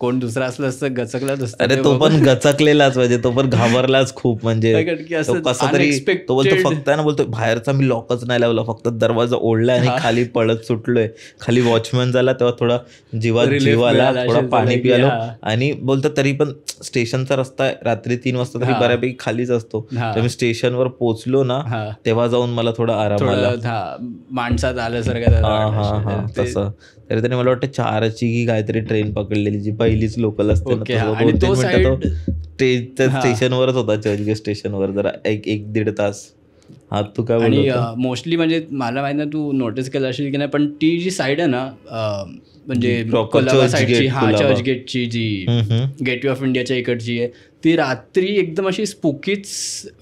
कोण दुसरा असला असतं गचकला असतं अरे तो पण
गचकलेलाच म्हणजे तो पण घाबरलाच खूप म्हणजे कसं तरी तो बोलतो फक्त ना बोलतो बाहेरचा मी लॉकच नाही लावला फक्त दरवाजा ओढला आणि खाली पळत सुटलोय खाली वॉचमॅन झाला तेव्हा थोडा जीवा जीवाला थोडा पाणी पियालो आणि बोलतो तरी पण स्टेशनचा रस्ता रात्री तीन वाजता तरी बऱ्यापैकी खालीच असतो तर मी स्टेशनवर पोहोचलो ना तेव्हा जाऊन मला थोडा आराम आला
माणसात आल्यासारखं तसं
तरी त्याने मला वाटतं चाराची की काहीतरी ट्रेन पकडलेली जी पहिलीच लोकल असते स्टेशन स्टेशनवरच होता चर्चगेट स्टेशनवर जरा एक एक दीड तास हा तू काय आणि
मोस्टली म्हणजे मला माहिती ना तू नोटीस केलं असेल की नाही पण ती जी साईड आहे ना म्हणजे चर्चगेटची जी गेटवे ऑफ इंडियाच्या इकडची आहे ती रात्री एकदम अशी स्पुकीच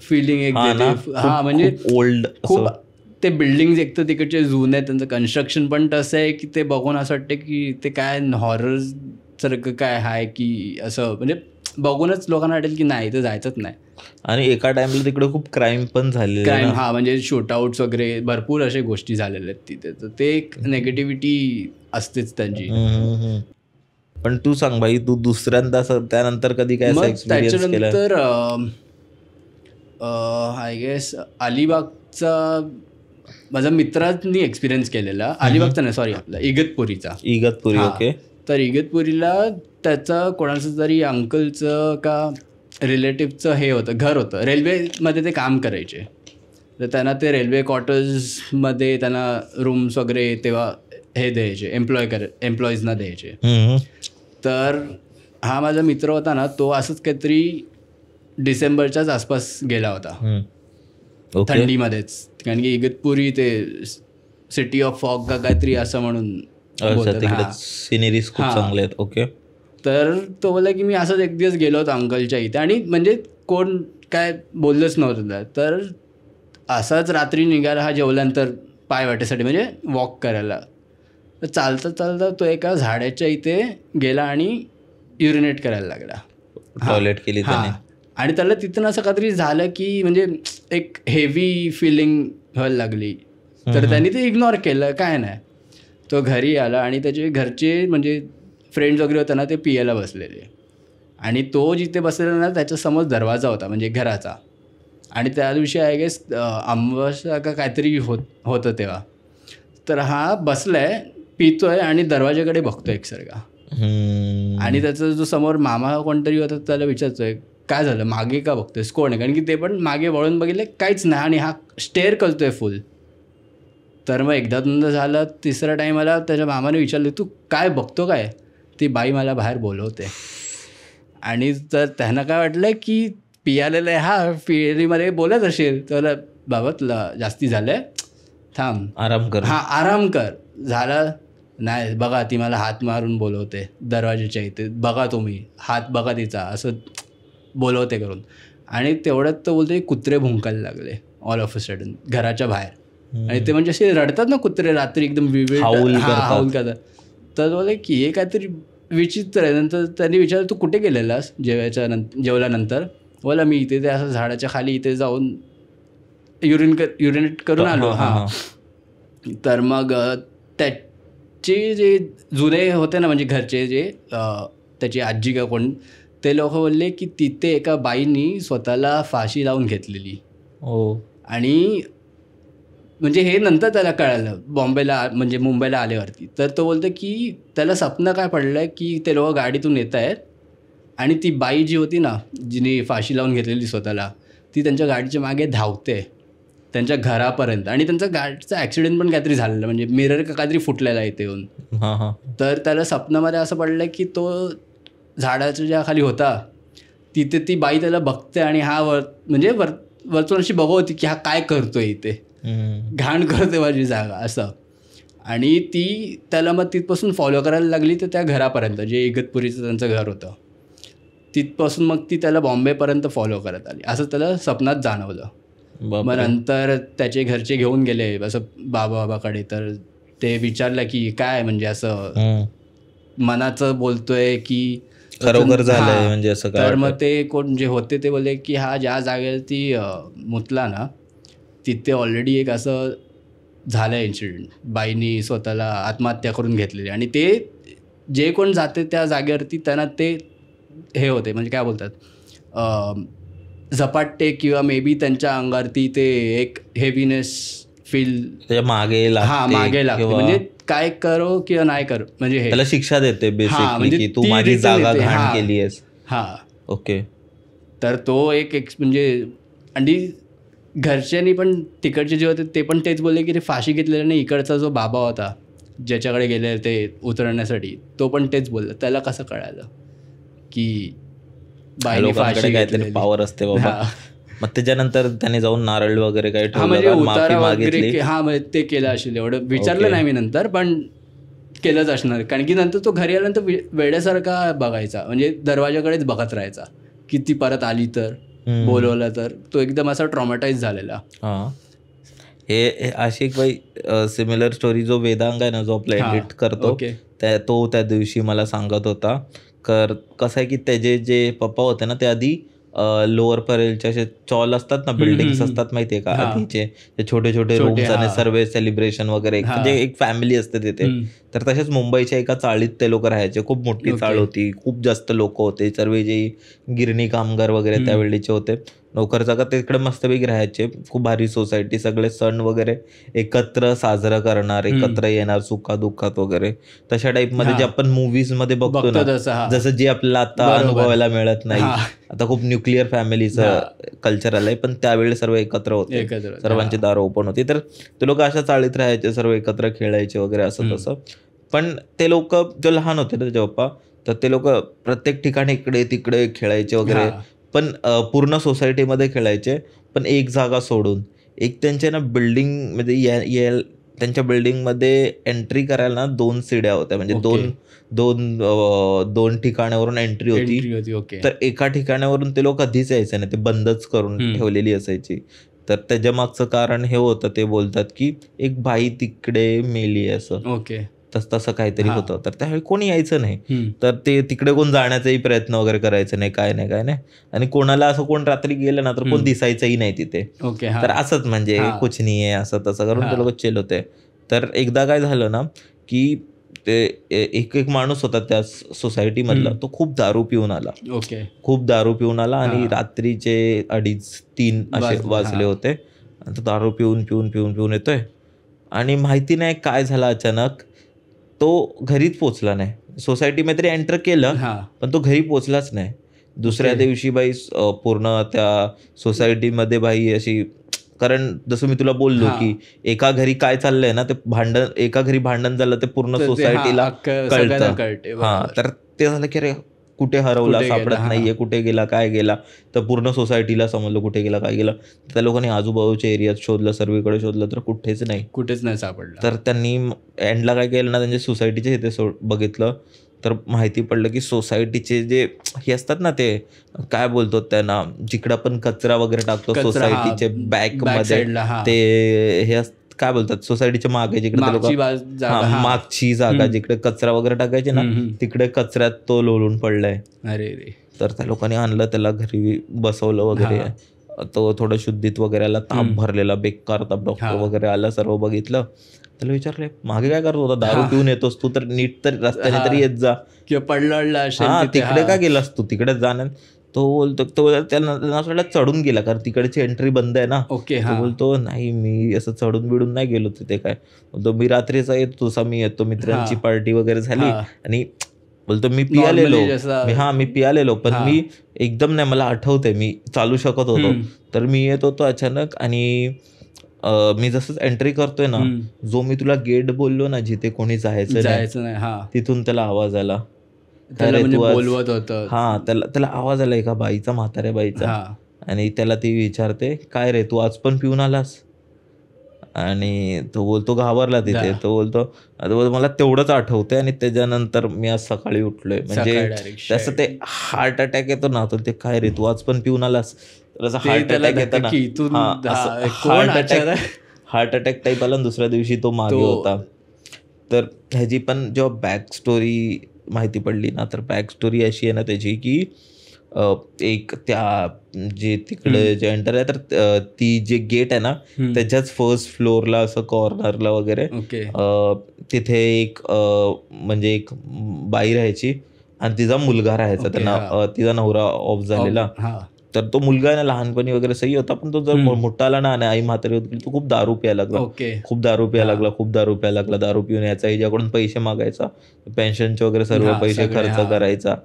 फिलिंग एकदम हा म्हणजे
ओल्ड खूप
ते बिल्डिंग एक तर तिकडचे जून आहे त्यांचं कन्स्ट्रक्शन पण तसं आहे की ते बघून असं वाटतं की ते काय हॉरर सारखं काय आहे की असं म्हणजे बघूनच लोकांना वाटेल की नाही तर जायचंच नाही आणि एका टाइमला तिकडे खूप क्राईम पण झाले क्राईम हा म्हणजे शूटआउट्स वगैरे भरपूर असे गोष्टी झालेल्या आहेत तिथे तर ते एक नेगेटिव्हिटी असतेच त्यांची
पण तू सांग भाई तू दुसऱ्यांदा त्यानंतर कधी काय त्याच्यानंतर
आय गेस अलिबागचा माझा मित्रांनी एक्सपिरियन्स केलेला अलिबागचा नाही सॉरी आपला इगतपुरीचा इगतपुरी ओके तर इगतपुरीला त्याचं कोणाचं तरी अंकलचं का रिलेटिव्हचं हे होतं घर होतं रेल्वेमध्ये ते काम करायचे तर त्यांना ते रेल्वे क्वार्टर्समध्ये त्यांना रूम्स वगैरे तेव्हा हे द्यायचे एम्प्लॉय कर एम्प्लॉईजना द्यायचे तर हा माझा मित्र होता ना तो असंच काहीतरी डिसेंबरच्याच आसपास गेला होता थंडीमध्येच कारण की इगतपुरी ते सिटी ऑफ फॉग का काहीतरी असं म्हणून सिनेरीज खूप चांगले आहेत ओके तर तो बोलला की मी असंच एक दिवस गेलो होतो अंकलच्या इथे आणि म्हणजे कोण काय बोललंच नव्हतं तर असाच रात्री निघाला हा जेवल्यानंतर पाय वाटेसाठी म्हणजे वॉक करायला तर चालता चालता तो एका झाडाच्या इथे गेला आणि युरिनेट करायला लागला टॉयलेट केली आणि त्याला तिथून असं काहीतरी झालं की म्हणजे एक हेवी फिलिंग व्हायला लागली तर त्यांनी ते इग्नोर केलं काय नाही तो घरी आला आणि त्याचे घरचे म्हणजे फ्रेंड्स वगैरे ना ते पियाला बसलेले आणि तो जिथे बसलेला ना त्याच्यासमोर दरवाजा होता म्हणजे घराचा आणि त्या दिवशी आय गेस आंबासा का काहीतरी होत होतं तेव्हा तर हा बसलाय पितोय आणि दरवाजाकडे बघतोय एकसारखा आणि त्याचा जो समोर मामा कोणतरी होता त्याला विचारतोय काय झालं मागे का बघतोयस कोण आहे कारण की ते पण मागे वळून बघितले काहीच नाही आणि हा स्टेअर करतोय फुल तर मग एकदा दोनदा झालं तिसऱ्या आला त्याच्या मामाने विचारले तू काय बघतो काय ती बाई मला बाहेर बोलवते आणि तर त्यांना काय वाटलं की पियालेलं आहे हा पियालीमध्ये बोलत असेल तर बाबा तुला जास्ती झालं आहे थांब आराम कर हां आराम कर झाला नाही बघा ती मला हात मारून बोलवते दरवाजेच्या इथे बघा तुम्ही हात बघा तिचा असं बोलवते करून आणि तेवढ्यात तो बोलतो कुत्रे भुंकायला लागले ऑल ऑफ अ सडन घराच्या बाहेर आणि ते म्हणजे असे रडतात ना कुत्रे रात्री एकदम विविध तर बोलले की हे काहीतरी विचित्र आहे नंतर त्यांनी विचार तू कुठे गेलेलास जेवायच्या जेवल्यानंतर बोला मी इथे ते असं झाडाच्या खाली इथे जाऊन युरिन कर युरिनेट करून आलो हा तर मग त्याचे जे जुने होते ना म्हणजे घरचे जे त्याची आजी का कोण ते लोक बोलले की तिथे एका बाईनी स्वतःला फाशी लावून घेतलेली हो आणि म्हणजे हे नंतर त्याला कळालं बॉम्बेला म्हणजे मुंबईला आल्यावरती तर तो बोलतो की त्याला स्वप्न काय पडलं की ते लोक गाडीतून येत आहेत आणि ती बाई जी होती ना जिने फाशी लावून घेतलेली स्वतःला ती त्यांच्या गाडीच्या मागे धावते त्यांच्या घरापर्यंत आणि त्यांचा गाडीचा ॲक्सिडेंट पण काहीतरी झालेला म्हणजे मिरर काहीतरी फुटलेला आहे ते येऊन तर त्याला स्वप्नामध्ये असं पडलं की तो झाडाच्या ज्या खाली होता तिथे ती बाई त्याला बघते आणि हा वर म्हणजे वर वरतून अशी बघवती की हा काय करतोय इथे घाण करते माझी जागा असं आणि ती त्याला मग तिथपासून फॉलो करायला लागली तर त्या घरापर्यंत जे इगतपुरीचं त्यांचं घर होतं तिथपासून मग ती त्याला बॉम्बेपर्यंत फॉलो करत आली असं त्याला स्वप्नात जाणवलं मग नंतर त्याचे घरचे घेऊन गेले असं बाबा बाबाकडे तर ते विचारलं की काय म्हणजे असं मनाचं बोलतोय की खरोखर झालंय म्हणजे असं काय तर मग ते कोण जे होते ते बोलले की हा ज्या जागेवरती मुतला ना तिथे ऑलरेडी एक असं झालं इन्सिडेंट बाईनी स्वतःला आत्महत्या करून घेतलेली आणि ते जे कोण जाते त्या जागेवरती त्यांना ते हे होते म्हणजे काय बोलतात झपाटे किंवा मे बी त्यांच्या अंगावरती ते एक हेवीनेस फील मागे हा मागे लागतो म्हणजे काय करो किंवा नाही करो म्हणजे त्याला
शिक्षा देते बेसिकली म्हणजे तू माझी जागा घाण केली आहेस हा ओके
तर तो एक म्हणजे आणि घरच्यांनी पण तिकडचे जे होते ते पण तेच बोलले की ते फाशी घेतलेलं नाही इकडचा जो बाबा होता ज्याच्याकडे गेले ते उतरण्यासाठी तो पण तेच बोलला त्याला कसं कळालं
की बाहेर फाशी पावर असते बाबा मग त्याच्यानंतर त्याने जाऊन नारळ वगैरे काही हा म्हणजे, म्हणजे
ते केलं असेल एवढं विचारलं नाही मी नंतर पण केलंच असणार कारण की नंतर तो घरी आल्यानंतर वेड्यासारखा बघायचा म्हणजे दरवाजाकडेच बघत राहायचा किती ती परत आली तर बोलवलं तर तो एकदम असा ट्रॉमॅटाईज झालेला
हे अशी भाई सिमिलर स्टोरी जो वेदांग आहे ना जो आपला एडिट करतो त्या तो त्या दिवशी मला सांगत होता कर कसं आहे की त्याचे जे पप्पा होते ना ते आधी लोअर परेलचे असे चॉल असतात ना बिल्डिंग्स असतात माहितीये का आधीचे ते छोटे छोटे रूम्स आणि सर्वे सेलिब्रेशन वगैरे म्हणजे एक फॅमिली असते तिथे तर तसेच मुंबईच्या एका चाळीत ते लोक राहायचे खूप मोठी चाळ होती खूप जास्त लोक होते सर्व जे गिरणी कामगार वगैरे त्यावेळीचे होते नोकर अगं तिकडे मस्तपैकी राहायचे खूप भारी सोसायटी सगळे सण वगैरे एकत्र साजरा करणार एकत्र येणार सुखा दुःखात वगैरे तशा मध्ये जे आपण मुव्हीज मध्ये बघतो ना जसं जे आपल्याला आता अनुभवायला मिळत नाही आता खूप न्यूक्लिअर फॅमिलीचं कल्चर आलंय पण त्यावेळेस सर्व एकत्र होते सर्वांची दार ओपन होती तर ते लोक अशा चाळीत राहायचे सर्व एकत्र खेळायचे वगैरे असं तसं पण ते लोक जे लहान होते ना जेव्हा तर ते लोक प्रत्येक ठिकाणी इकडे तिकडे खेळायचे वगैरे पण पूर्ण सोसायटीमध्ये खेळायचे पण एक जागा सोडून एक त्यांच्या ना बिल्डिंग म्हणजे या त्यांच्या त्यांच्या बिल्डिंगमध्ये एंट्री करायला ना दोन सिड्या होत्या म्हणजे दोन दोन दोन ठिकाणावरून एंट्री
होती तर
एका ठिकाणावरून ते लोक कधीच यायचे ना ते बंदच करून ठेवलेली असायची तर त्याच्या मागचं कारण हे होतं ते बोलतात की एक बाई तिकडे मेली असं ओके तस तसं काहीतरी होतं तर त्यावेळी कोणी यायचं नाही तर ते तिकडे कोण जाण्याचाही प्रयत्न वगैरे करायचं नाही काय नाही काय नाही आणि कोणाला असं कोण रात्री गेलं ना तर कोण दिसायचंही नाही तिथे तर असंच म्हणजे कुछ नाही आहे असं तसं करून ते लोक चेल होते तर एकदा काय झालं ना की ते एक एक माणूस होता त्या सोसायटी मधला तो खूप दारू पिऊन आला ओके खूप दारू पिऊन आला आणि रात्रीचे अडीच तीन असे वाजले होते दारू पिऊन पिऊन पिऊन पिऊन येतोय आणि माहिती नाही काय झालं अचानक तो घरीच पोचला नाही सोसायटीमध्ये तरी एंटर केलं पण तो घरी पोचलाच नाही दुसऱ्या दिवशी बाई पूर्ण त्या सोसायटीमध्ये बाई अशी कारण जसं मी तुला बोललो की एका घरी काय चाललंय ना ते भांडण एका घरी भांडण झालं ते पूर्ण सोसायटीला कळत हा तर ते झालं की अरे कुठे हरवला सापडत नाहीये कुठे गेला काय गेला तर पूर्ण सोसायटीला समजलं कुठे गेला काय गेला त्या लोकांनी आजूबाजूच्या एरियात शोधलं सर्वीकडे शोधलं तर कुठेच नाही कुठेच नाही सापडलं तर त्यांनी एंडला काय केलं ना त्यांच्या सोसायटीचे इथे ते बघितलं तर माहिती पडलं की सोसायटीचे जे हे असतात ना ते काय बोलतो त्यांना जिकडं पण कचरा वगैरे टाकतो सोसायटीचे बॅग मध्ये ते हे काय बोलतात सोसायटीच्या मागे जिकडे मागची जागा जिकडे कचरा वगैरे टाकायचे ना तिकडे कचऱ्यात तो लोलून पडलाय अरे रे तर त्या लोकांनी आणलं त्याला घरी बसवलं वगैरे तो थोडं शुद्धीत वगैरे आला ताप भरलेला बेकार ताप डॉक्टर वगैरे आला सर्व बघितलं त्याला विचारले मागे काय करत होता दारू पिऊन येतोस तू तर नीट तर रस्त्याने तरी येत जा किंवा पडलं तिकडे काय गेलास तू तिकडे जाणार तो बोलतो तो बोला चढून गेला कारण तिकडची एंट्री बंद आहे ना ओके okay, बोलतो नाही मी असं चढून बिडून नाही गेलो तिथे काय बोलतो मी रात्रीचा येतो तसा मी येतो मित्रांची पार्टी वगैरे झाली आणि बोलतो मी पियालेलो हा मी पियालेलो पण मी एकदम नाही मला आठवते मी चालू शकत होतो तर मी येत होतो अचानक आणि मी जसं एंट्री करतोय ना जो मी तुला गेट बोललो ना जिथे कोणी जायचं नाही तिथून त्याला आवाज आला म्हणजे बोलवत होत हा त्याला त्याला आवाज आला एका बाईचा म्हाताऱ्या बाईचा आणि त्याला ती विचारते काय रे तू आज पण पिऊन आलास आणि तो बोलतो घाबरला तिथे तो बोलतो मला तेवढंच आठवतंय आणि त्याच्यानंतर मी आज सकाळी उठलोय म्हणजे त्याचं ते हार्ट अटॅक येतो ना तो ते काय रे तू आज पण पिऊन आलास हार्ट अटॅक येतो heart attack heart attack type आला दुसऱ्या दिवशी तो मागे होता तर ह्याची पण जेव्हा बॅक स्टोरी माहिती पडली ना तर बॅक स्टोरी अशी आहे ना त्याची की एक त्या जे तिकडे जे एंटर आहे तर ती जे गेट आहे ना त्याच्याच फर्स्ट फ्लोअरला असं कॉर्नरला वगैरे तिथे एक म्हणजे एक बाई राहायची आणि तिचा मुलगा राहायचा त्यांना तिचा नवरा ऑफ झालेला तर तो मुलगा आहे ना लहानपणी वगैरे सही होता पण तो जर मोठा आला ना आई म्हातारी होती तो खूप दारू प्या लागला खूप दारू प्या लागला खूप दारू प्या लागला दारू पिऊन यायचा हिच्याकडून पैसे मागायचा पेन्शनचे वगैरे सर्व पैसे खर्च करायचा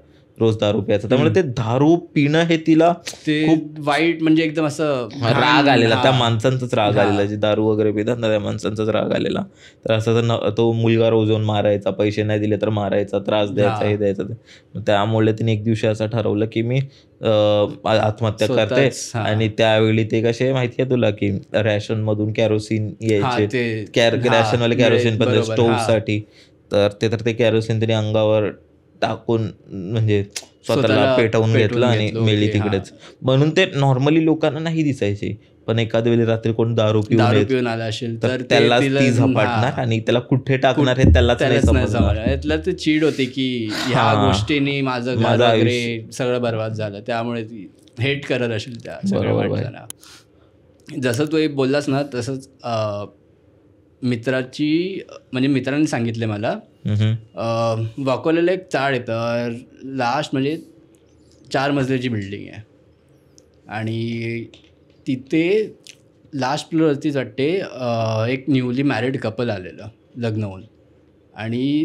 रोज दारू प्यायचा त्यामुळे ते दारू पिणं हे तिला ते खूप वाईट म्हणजे एकदम असं राग आलेला त्या माणसांचाच राग आलेला जे दारू वगैरे पितात ना त्या माणसांचाच राग आलेला तर असं तर तो मुलगा रोजवून मारायचा पैसे नाही दिले तर मारायचा त्रास द्यायचा हे द्यायचा त्यामुळे तिने एक दिवशी असं ठरवलं की मी आत्महत्या करते आणि त्यावेळी ते कसे माहितीये तुला की रॅशन मधून कॅरोसिन यायचे रॅशन वाले कॅरोसिन पण स्टोव्ह साठी तर ते तर ते कॅरोसिन तिने अंगावर टाकून म्हणजे स्वतःला पेटवून घेतलं आणि मेली तिकडेच म्हणून ते नॉर्मली लोकांना नाही दिसायचे पण एखाद्या वेळी रात्री कोण दारू पिऊन आला असेल तर त्याला ती झपाटणार आणि त्याला कुठे टाकणार हे त्यालाच त्याला
ते चीड होते की ह्या गोष्टीने माझं वगैरे सगळं बर्बाद झालं त्यामुळे हेट करत असेल त्या सगळ्या जसं तू बोललास ना तसंच मित्राची म्हणजे मित्रांनी सांगितले मला वाकोल्याला एक चाळ येतं लास्ट म्हणजे चार मजल्याची बिल्डिंग आहे आणि तिथे लास्ट फ्लोअरतीच वाटते एक न्यूली मॅरिड कपल आलेलं लग्न होऊन आणि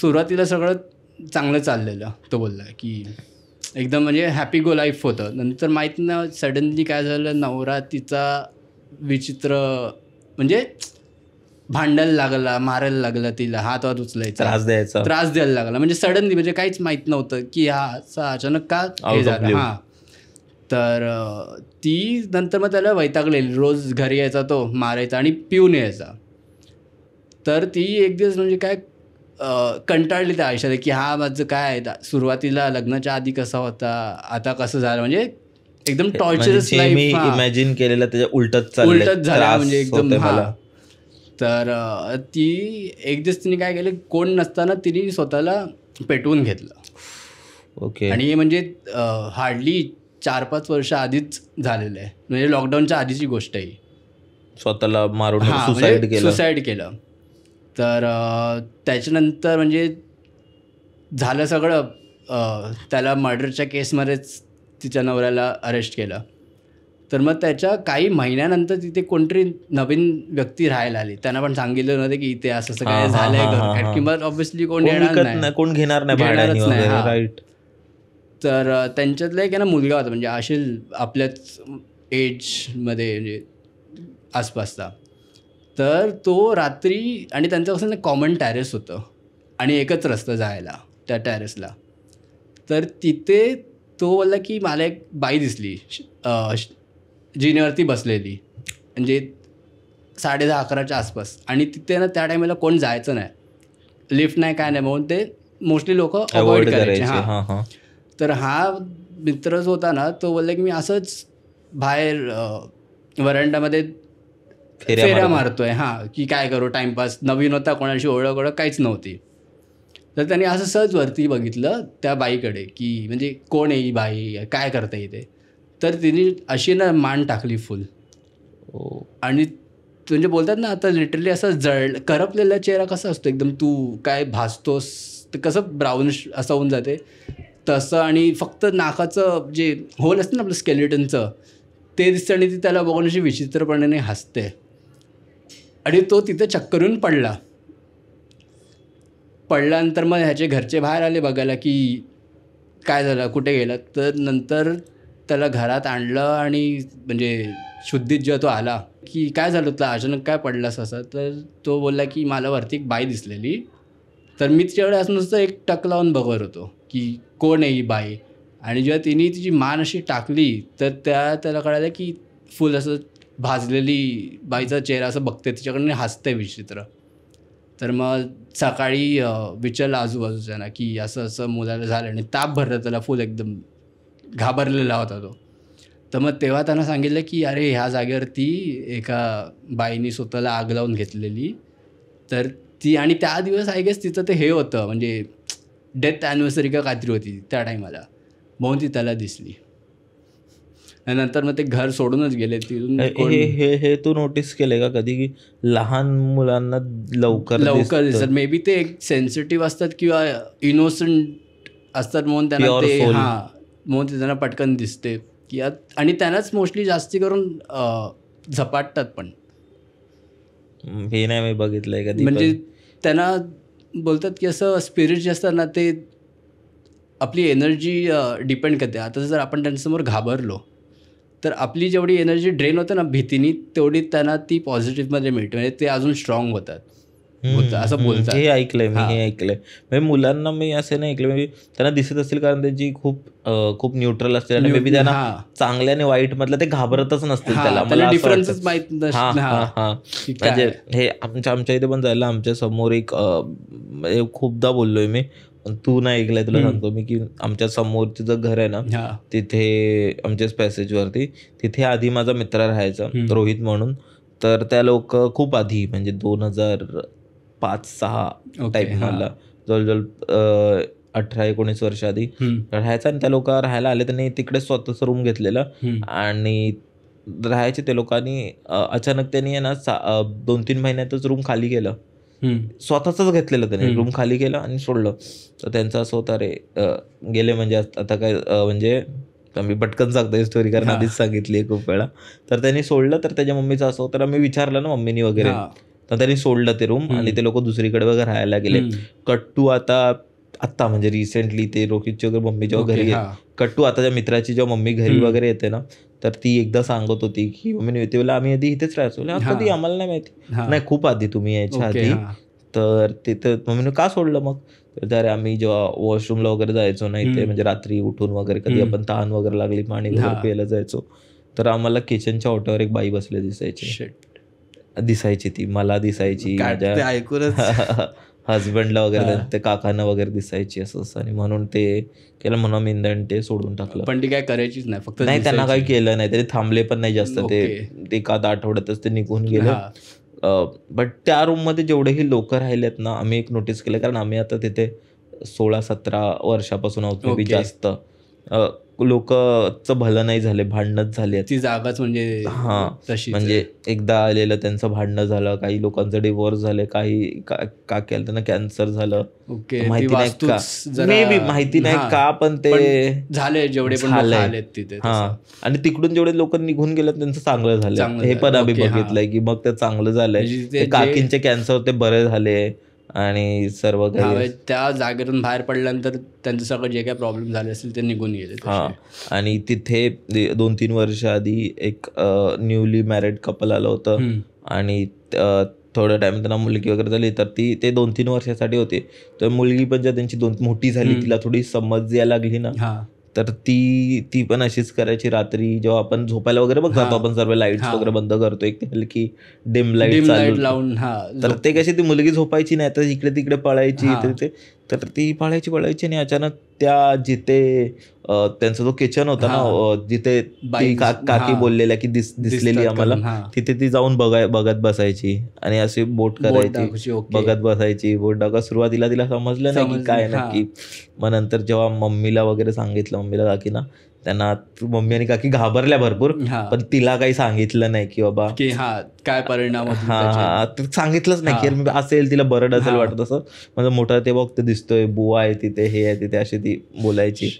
सुरुवातीला सगळं चांगलं चाललेलं तो बोलला की एकदम म्हणजे हॅपी गो लाईफ होतं नंतर माहीत ना सडनली काय झालं नवरा तिचा विचित्र म्हणजे भांडायला लागला मारायला लागला तिला हात हात उचलायचा त्रास
द्यायचा त्रास
द्यायला लागला म्हणजे सडनली म्हणजे काहीच माहित नव्हतं की हा असा अचानक का हे झालं हा तर ती नंतर मग त्याला वैतागलेली रोज घरी यायचा तो मारायचा आणि पिऊन यायचा तर ती एक दिवस म्हणजे काय कंटाळली त्या आयुष्यात की हा माझं काय आहे सुरुवातीला लग्नाच्या आधी कसा होता आता कसं झालं म्हणजे एकदम टॉर्चरस लाईफ इमॅजिन केलेलं त्याच्या उलटच उलटच झाला म्हणजे एकदम तर ती एक दिवस तिने काय केलं कोण नसताना तिने स्वतःला पेटवून घेतलं ओके आणि हे म्हणजे हार्डली चार पाच वर्ष आधीच झालेलं आहे म्हणजे लॉकडाऊनच्या आधीची गोष्ट आहे स्वतःला मारून सुसाईड म्हणजे केलं सुसाईड केलं तर त्याच्यानंतर म्हणजे झालं सगळं त्याला मर्डरच्या केसमध्येच तिच्या नवऱ्याला अरेस्ट केलं तर मग त्याच्या काही महिन्यानंतर तिथे कोणतरी नवीन व्यक्ती राहायला आली त्यांना पण सांगितलं नव्हतं की इथे असं असं काय झालंय किंवा ऑब्व्हियसली कोण येणार नाही कोण घेणार नाही तर त्यांच्यातला एक ना मुलगा होता म्हणजे आशिल आपल्याच एजमध्ये म्हणजे आसपासचा तर तो रात्री आणि त्यांचं कसं कॉमन टॅरेस होतं आणि एकच रस्ता जायला त्या टॅरेसला तर तिथे तो बोलला की मला एक बाई दिसली जिनेवरती बसलेली म्हणजे साडे दहा अकराच्या आसपास आणि तिथे ना त्या टायमाला कोण जायचं नाही लिफ्ट नाही काय नाही म्हणून ते मोस्टली लोक अवॉइड करायचे हां तर हा मित्र जो होता ना तो बोलला की मी असंच बाहेर वरंडामध्ये फेऱ्या मारतोय हां की काय करू टाइमपास नवीन होता कोणाशी ओळख ओळख काहीच नव्हती तर त्यांनी असं सहज वरती बघितलं त्या बाईकडे की म्हणजे कोण आहे ही बाई काय करता येते तर तिने अशी ना मान टाकली फुल हो. आणि म्हणजे बोलतात ना आता लिटरली असा जळ करपलेला चेहरा कसा असतो एकदम तू काय भासतोस ते कसं ब्राऊनश असं होऊन जाते तसं आणि फक्त नाकाचं जे होल असतं ना आपलं स्केलेटनचं ते दिसतं आणि ती त्याला बघून अशी विचित्रपणाने हसते आणि तो तिथं चक्करून पडला पडल्यानंतर मग ह्याचे घरचे बाहेर आले बघायला की काय झालं कुठे गेला तर नंतर त्याला घरात आणलं आणि म्हणजे शुद्धीत जेव्हा तो आला की काय झालं तुला अचानक काय पडलं असं असं तर तो बोलला की मला वरती एक बाई दिसलेली तर मी तिच्याकडे असं नुसतं एक टक लावून बघत होतो की कोण आहे ही बाई आणि जेव्हा तिने तिची मान अशी टाकली तर त्या त्याला कळालं की फुल असं भाजलेली बाईचा चेहरा असं बघते तिच्याकडनं हसते विचित्र तर मग सकाळी विचारलं आजूबाजूच्या ना की असं असं मुलाला झालं आणि ताप भरलं त्याला फुल एकदम घाबरलेला होता तो तर मग तेव्हा त्यांना सांगितलं की अरे ह्या जागेवरती एका बाईनी स्वतःला आग लावून घेतलेली तर ती आणि त्या दिवस आय गेस तिचं ते हे होतं म्हणजे डेथ ॲनिव्हर्सरी का काहीतरी होती त्या टायमाला म्हणून ती त्याला दिसली नंतर मग ते घर सोडूनच गेले तिथून हे हे
हे तू नोटीस केले का कधी की लहान मुलांना लवकर लवकर दिसतात
मे बी ते एक सेन्सिटिव्ह असतात किंवा इनोसंट असतात म्हणून त्यांना ते हां मग त्यांना पटकन दिसते की यात आणि त्यांनाच मोस्टली जास्ती करून झपाटतात पण हे नाही मी बघितलंय कधी म्हणजे त्यांना बोलतात की असं स्पिरिट जे असतात ना ते आपली एनर्जी डिपेंड करते आता जर आपण त्यांच्यासमोर घाबरलो तर आपली जेवढी एनर्जी ड्रेन होते ना भीतीनी तेवढी त्यांना ती पॉझिटिव्हमध्ये मिळते म्हणजे ते अजून स्ट्रॉंग होतात असं बोलतात
हे ऐकलंय मी हे ऐकलंय म्हणजे मुलांना मी असे नाही ऐकलं म्हणजे त्यांना दिसत असतील कारण त्यांची खूप खूप न्यूट्रल असते आणि मेबी त्यांना चांगल्या आणि वाईट मधलं ते घाबरतच नसतील त्याला मला म्हणजे हे आमच्या आमच्या इथे पण जायला आमच्या समोर एक म्हणजे खूपदा बोललोय मी तू नाही ऐकलंय तुला सांगतो मी की आमच्या समोरचं जे घर आहे ना तिथे आमच्याच वरती तिथे आधी माझा मित्र राहायचा रोहित म्हणून तर त्या लोक खूप आधी म्हणजे दोन हजार पाच सहा टाईप मला जवळजवळ अठरा एकोणीस वर्ष आधी राहायचा आणि त्या लोक राहायला आले त्यांनी तिकडे स्वतःच रूम घेतलेलं आणि राहायचे ते लोकांनी अचानक त्यांनी ना दोन तीन महिन्यातच रूम खाली केलं स्वतःच घेतलेलं त्याने रूम खाली केलं आणि सोडलं तर त्यांचं असं होतं रे गेले म्हणजे आता काय म्हणजे मी पटकन सांगतो स्टोरी कारण आधीच सांगितली खूप वेळा तर त्यांनी सोडलं तर त्याच्या मम्मीचं असं होतं मी विचारलं ना मम्मीनी वगैरे तर त्यांनी सोडलं ते रूम आणि ते लोक दुसरीकडे वगैरे राहायला गेले कट्टू आता आत्ता म्हणजे रिसेंटली ते रोहितची वगैरे मम्मी जेव्हा घरी कट्टू आता मित्राची जेव्हा मम्मी घरी वगैरे येते ना तर ती एकदा सांगत होती की मम्मी येते आम्ही आधी इथेच राहायचो कधी आम्हाला नाही माहिती नाही खूप आधी तुम्ही यायच्या आधी तर ते तर मम्मीने का सोडलं मग तर आम्ही जेव्हा वॉशरूमला वगैरे जायचो नाही ते म्हणजे रात्री उठून वगैरे कधी आपण तहान वगैरे लागली पाणी वगैरे प्यायला जायचो तर आम्हाला किचनच्या ऑटोवर एक बाई बसले दिसायची दिसायची ती मला दिसायची ऐकूनच हजबंडला वगैरे ते काकांना वगैरे दिसायची असं असं आणि म्हणून ते केलं म्हणून मी ते सोडून टाकलं
पण ती काय करायचीच नाही फक्त नाही त्यांना काही
केलं नाही तरी थांबले पण नाही जास्त ते एखाद आठवड्यातच ते निघून गेलं बट त्या रूममध्ये जेवढेही लोक राहिलेत ना आम्ही एक नोटीस केलं कारण आम्ही आता तिथे सोळा सतरा वर्षापासून आहोत जास्त लोकच भलं नाही झाले भांडणच झाले ती जागाच म्हणजे हा तशी म्हणजे एकदा आलेलं त्यांचं भांडणं झालं काही लोकांचं डिवोर्स झाले काही का, केलं त्यांना कॅन्सर झालं ओके माहिती नाही का माहिती नाही का पण ते झाले जेवढे झाले तिथे हा आणि तिकडून जेवढे लोक निघून गेले त्यांचं चांगलं झालं हे पण आम्ही बघितलंय की मग ते चांगलं झालंय म्हणजे काकींचे कॅन्सर ते बरे झाले आणि सर्व काही म्हणजे
त्या जागेतून बाहेर पडल्यानंतर त्यांचं सगळं जे काही प्रॉब्लेम झाले असतील ते निघून गेले
हा आणि तिथे दोन तीन वर्ष आधी एक न्यूली मॅरिड कपल आलं होतं आणि थोड्या टाइम त्यांना मुलगी वगैरे झाली तर ती ते दोन तीन वर्षासाठी होते तर मुलगी पण ज्या त्यांची दोन मोठी झाली तिला थोडी समज यायला लागली ना तर ती ती पण अशीच करायची रात्री जेव्हा आपण झोपायला वगैरे बघतो आपण सर्व लाईट वगैरे बंद करतो एक हलकी डिम लाईट लावून तर ते कशी ती मुलगी झोपायची नाही तर इकडे तिकडे पळायची ते तर ती पाळायची पळायची आणि अचानक त्या जिथे त्यांचा जो किचन होता ना जिथे का, काकी बोललेल्या की दिस दिसलेली आम्हाला तिथे ती जाऊन बघाय बघत बसायची आणि अशी बोट करायची बघत बसायची बोट डाका सुरुवातीला तिला समजलं नाही की काय नक्की मग नंतर जेव्हा मम्मीला वगैरे सांगितलं मम्मीला काकी ना त्यांना मम्मी आणि काकी घाबरल्या भरपूर पण तिला काही सांगितलं नाही की बाबा की
हा काय परिणाम हा
सांगितलंच नाही की असेल तिला बरड असेल वाटत असं माझं मोठा ते बघ ते दिसतोय बुवा आहे तिथे हे आहे तिथे अशी ती बोलायची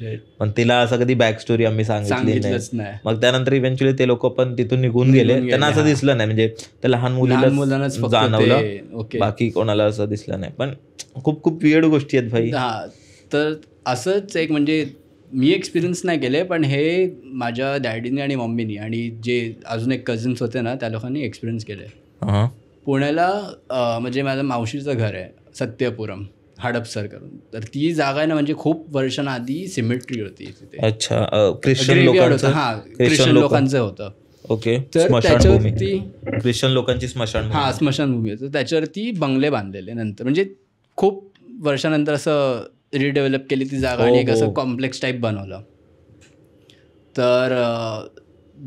पण तिला असं कधी बॅक स्टोरी आम्ही सांगितली नाही मग त्यानंतर इव्हेंच्युअली ते लोक पण तिथून निघून गेले त्यांना असं दिसलं नाही म्हणजे त्या लहान मुलीला जाणवलं बाकी कोणाला असं
दिसलं नाही पण खूप खूप वेड गोष्टी आहेत भाई तर असंच एक म्हणजे मी एक्सपिरियन्स नाही केले पण हे माझ्या डॅडीने आणि मम्मीनी आणि जे अजून एक कझिन्स होते ना त्या लोकांनी एक्सपिरियन्स केले पुण्याला म्हणजे माझं मावशीचं घर आहे सत्यपुरम हडपसर करून तर ती जागा आहे ना म्हणजे खूप वर्षांआधी सिमेट्री होती तिथे
अच्छा ख्रिश्चन लोकांचं हा ख्रिश्चन लोकांचं होतं ओके
ख्रिश्चन लोकांची स्मशान हा स्मशानभूमी होती त्याच्यावरती बंगले बांधलेले नंतर म्हणजे खूप वर्षानंतर असं रिडेव्हलप केली ती जागा आणि हो, एक हो. असं कॉम्प्लेक्स टाईप बनवलं तर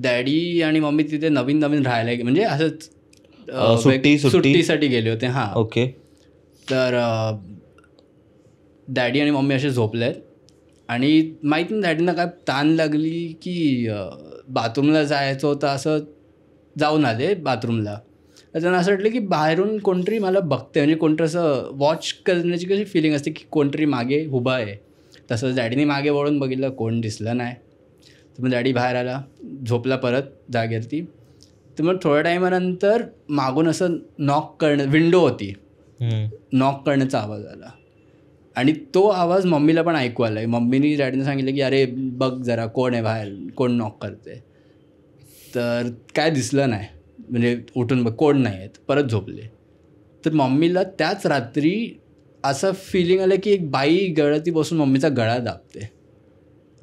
डॅडी आणि मम्मी तिथे नवीन नवीन राहायला आहे म्हणजे असंच सुट्टी सुट्टीसाठी गेले होते हां ओके तर डॅडी आणि मम्मी असे झोपले आहेत आणि माहीत नाही डॅडींना काय ताण लागली की बाथरूमला जायचं होतं असं जाऊन आले बाथरूमला त्यांना असं वाटलं की बाहेरून कोणतरी मला बघते म्हणजे कोणतरी असं वॉच करण्याची कशी फिलिंग असते की कोणतरी मागे उभा आहे तसं डॅडीने मागे वळून बघितलं कोण दिसलं नाही तर मग डॅडी बाहेर आला झोपला परत जागेवरती तर मग थोड्या टायमानंतर मागून असं नॉक करणं विंडो होती नॉक करण्याचा आवाज आला आणि तो आवाज मम्मीला पण ऐकू आला आहे मम्मीनी डॅडीने सांगितलं की अरे बघ जरा कोण आहे बाहेर कोण नॉक करते तर काय दिसलं नाही म्हणजे उठून बघ कोण नाही आहेत परत झोपले तर मम्मीला त्याच रात्री असं फिलिंग आलं की एक बाई गळती बसून मम्मीचा गळा दाबते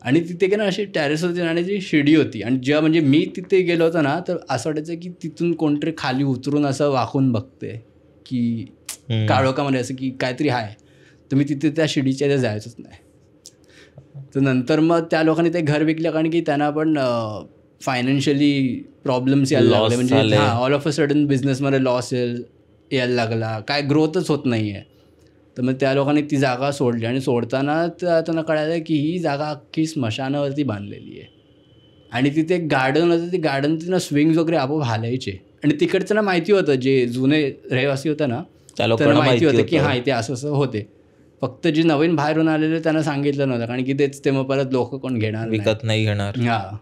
आणि तिथे काय ना अशी टॅरेसवरती जाण्याची शिडी होती आणि जेव्हा म्हणजे मी तिथे गेलो होतो ना तर असं वाटायचं की तिथून कोणतरी खाली उतरून असं वाकून बघते की म्हणजे असं की काहीतरी आहे तर मी तिथे त्या शिडीच्या जायचंच नाही तर नंतर मग त्या लोकांनी ते घर विकलं कारण की त्यांना पण फायनान्शियली प्रॉब्लेम्स यायला लागले म्हणजे ऑल ऑफ अ सडन बिझनेसमध्ये लॉस यायला लागला काय ग्रोथच होत नाही आहे तर मग त्या लोकांनी ती जागा सोडली आणि सोडताना त्यांना कळालं की ही जागा अख्खी स्मशानावरती बांधलेली आहे आणि तिथे एक गार्डन होतं ते गार्डन तिथं स्विंग वगैरे आपोआप हालायचे आणि तिकडचं ना माहिती होतं जे जुने रहिवासी होता ना त्यांना माहिती होतं की हां इथे असं असं होते फक्त जे नवीन बाहेरून आलेले त्यांना सांगितलं नव्हतं कारण की तेच ते मग परत लोक कोण घेणार विकत नाही
घेणार हां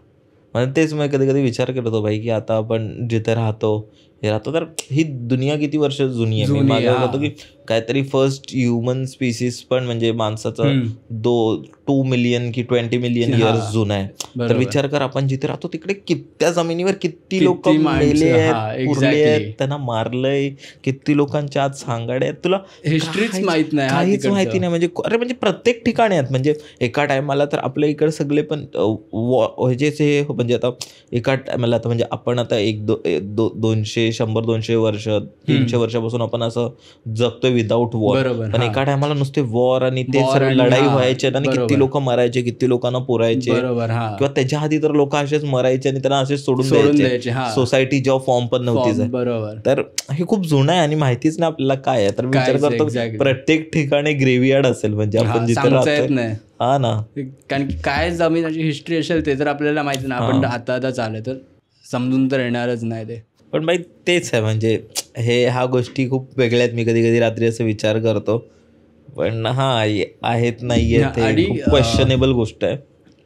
म्हणून तेच मग कधी कधी विचार करतो भाई की आता आपण जिथे राहतो हे राहतो तर ही दुनिया किती वर्ष जुनी आहे मी होतो की काहीतरी फर्स्ट ह्युमन स्पीसीस पण म्हणजे माणसाचा दो टू मिलियन की ट्वेंटी मिलियन इयर्स जुना आहे तर विचार कर आपण जिथे राहतो तिकडे कित्या जमिनीवर किती लोक मेले आहेत उरले आहेत त्यांना मारलंय किती लोकांच्या आत सांगाड आहेत तुला हिस्ट्रीच माहित नाही काहीच माहिती नाही म्हणजे अरे म्हणजे प्रत्येक ठिकाणी आहेत म्हणजे एका टायमाला तर आपल्या इकडे सगळे पण जे म्हणजे आता एका टायमाला आता म्हणजे आपण आता एक दोनशे शंभर दोनशे वर्ष तीनशे वर्षापासून आपण असं जगतोय विदाऊट वॉर पण एका टायमाला नुसते वॉर आणि ते लढाई व्हायचे आणि किती लोक मरायचे किती लोकांना पुरायचे किंवा त्याच्या आधी तर लोक असेच मरायचे आणि त्यांना असेच सोडून द्यायचे सोसायटी जेव्हा फॉर्म पण नव्हती बरोबर तर हे खूप जुनं आहे आणि माहितीच नाही आपल्याला काय आहे तर विचार करतो प्रत्येक ठिकाणी ग्रेव्हियार्ड असेल म्हणजे आपण जिथे हा ना
कारण की काय जमिनीची हिस्ट्री असेल ते तर आपल्याला माहिती नाही आपण आता आता चालू तर समजून तर येणारच नाही ते
पण बाई तेच आहे म्हणजे हे ह्या गोष्टी खूप वेगळ्या आहेत मी कधी कधी रात्री असं विचार करतो
पण हा आहेत नाही क्वेश्चनेबल गोष्ट आहे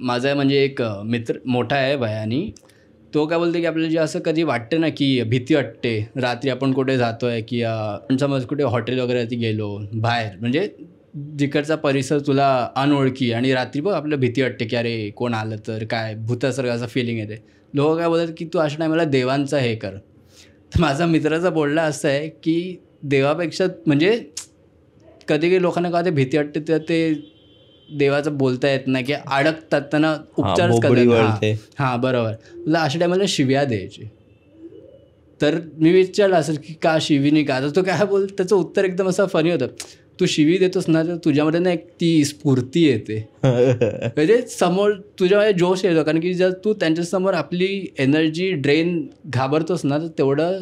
माझा म्हणजे एक मित्र मोठा आहे भयानी तो काय बोलतो की आपल्याला जे असं कधी वाटतं ना की भीती वाटते रात्री आपण कुठे जातो आहे की समज कुठे हॉटेल वगैरे गेलो बाहेर म्हणजे जिकडचा परिसर तुला अनोळखी आणि रात्री बघ आपल्याला भीती वाटते की अरे कोण आलं तर काय भूतासारखं असं फिलिंग येते लोक काय बोलतात की तू अशा टायमाला देवांचा हे कर माझा मित्राचा बोलणं असं आहे की देवापेक्षा म्हणजे कधी काही लोकांना का ते भीती वाटते तर ते देवाचं बोलता येत नाही की अडकतात त्यांना उपचारच करतात हां बरोबर तुला अशा टायमाला शिव्या द्यायची तर मी विचारलं असेल की का शिवीनी का तर तो काय बोल त्याचं उत्तर एकदम असं फनी होतं तू शिवी देतोस ना तर तुझ्यामध्ये ना एक ती स्फूर्ती येते म्हणजे समोर तुझ्यामध्ये जोश येतो कारण की जर तू त्यांच्यासमोर आपली एनर्जी ड्रेन घाबरतोस ना तर तेवढं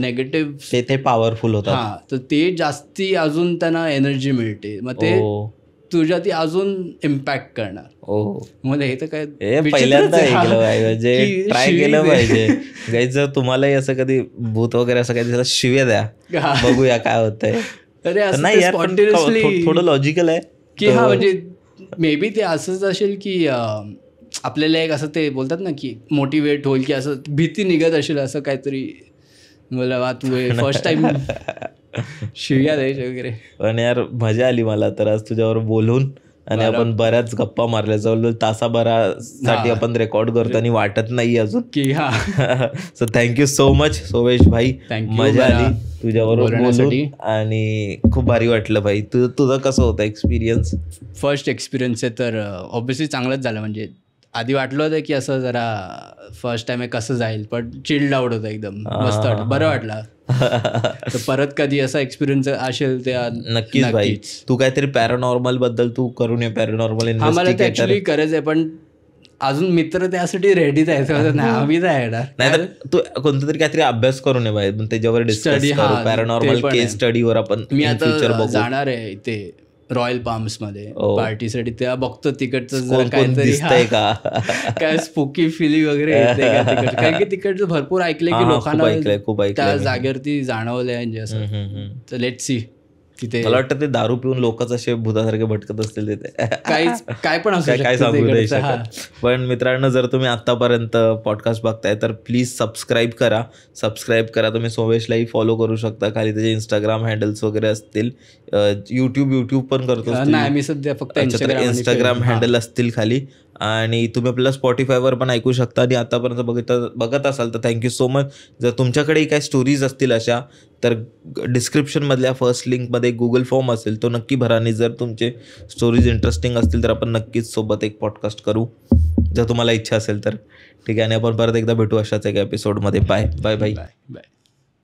नेगेटिव्ह ते ते पॉवरफुल होत तर ते जास्ती अजून त्यांना एनर्जी मिळते मग ते हो. तुझ्या ती अजून इम्पॅक्ट करणार हो हे तर काय पहिल्यांदा काय ट्राय केलं पाहिजे
जर तुम्हालाही असं कधी भूत वगैरे असं काही दिसलं शिव्या द्या बघूया काय होतंय अरे नाही थोडं लॉजिकल आहे की हा म्हणजे
मे बी ते असंच असेल की आपल्याला एक असं ते बोलतात ना की मोटिवेट होईल की असं भीती निघत असेल असं काहीतरी मला वा फर्स्ट टाइम शिव्या देश वगैरे
पण यार मजा आली मला तर आज तुझ्यावर बोलून आणि आपण बऱ्याच गप्पा मारल्या जवळजवळ तासाभरासाठी आपण रेकॉर्ड करतो आणि वाटत नाही अजून की हा सो थँक्यू सो मच सोवेश भाई मजा आली तुझ्याबरोबर बोलून आणि खूप भारी वाटलं भाई तुझं तुझं कसं होतं एक्सपिरियन्स
फर्स्ट एक्सपिरियन्स आहे तर ऑब्विसली चांगलंच झालं म्हणजे आधी वाटलं होतं की असं जरा फर्स्ट टाइम कसं जाईल पण चिल्ड आउट होतं एकदम मस्त वाटलं बरं वाटलं तर परत कधी असा एक्सपिरियन्स असेल त्या
नक्कीच भाई तू काहीतरी पॅरानॉर्मल बद्दल तू करून ये पॅरानॉर्मल आम्हाला ते ऍक्च्युली
आहे पण अजून मित्र त्यासाठी रेडी आहे नाही आम्हीच आहे
नाही तू कोणतं तरी काहीतरी अभ्यास करून ये पण त्याच्यावर पॅरानॉर्मल केस स्टडीवर आपण मी आता जाणार
आहे ते रॉयल पार्म्स मध्ये पार्टीसाठी तेव्हा बघतो तिकडचं काहीतरी का काय स्पोकी फिली वगैरे कारण की तिकडचं भरपूर ऐकलंय की लोकांना त्या जागेवरती जाणवलंय असं तर लेट सी तिथे मला वाटतं
ते दारू पिऊन लोकच असे भूतासारखे भटकत असतील तिथे काहीच काय पण काय सांगू पण मित्रांनो जर तुम्ही आतापर्यंत पॉडकास्ट बघताय तर प्लीज सबस्क्राईब करा सबस्क्राईब करा तुम्ही सोमेशलाही फॉलो करू शकता खाली त्याचे इंस्टाग्राम हँडल्स वगैरे असतील युट्यूब युट्यूब पण करतो नाही मी सध्या फक्त इंस्टाग्राम हँडल असतील खाली आणि तुम्ही आपल्याला स्पॉटीफायवर पण ऐकू शकता आणि आतापर्यंत बघित बघत असाल तर थँक्यू सो मच जर तुमच्याकडेही काही स्टोरीज असतील अशा तर डिस्क्रिप्शनमधल्या फर्स्ट लिंकमध्ये गुगल फॉर्म असेल तो नक्की भरा आणि जर तुमचे स्टोरीज इंटरेस्टिंग असतील तर आपण नक्कीच सोबत एक पॉडकास्ट करू जर तुम्हाला इच्छा असेल तर ठीक आहे आणि आपण परत एकदा भेटू अशाच एका एपिसोडमध्ये बाय बाय बाय बाय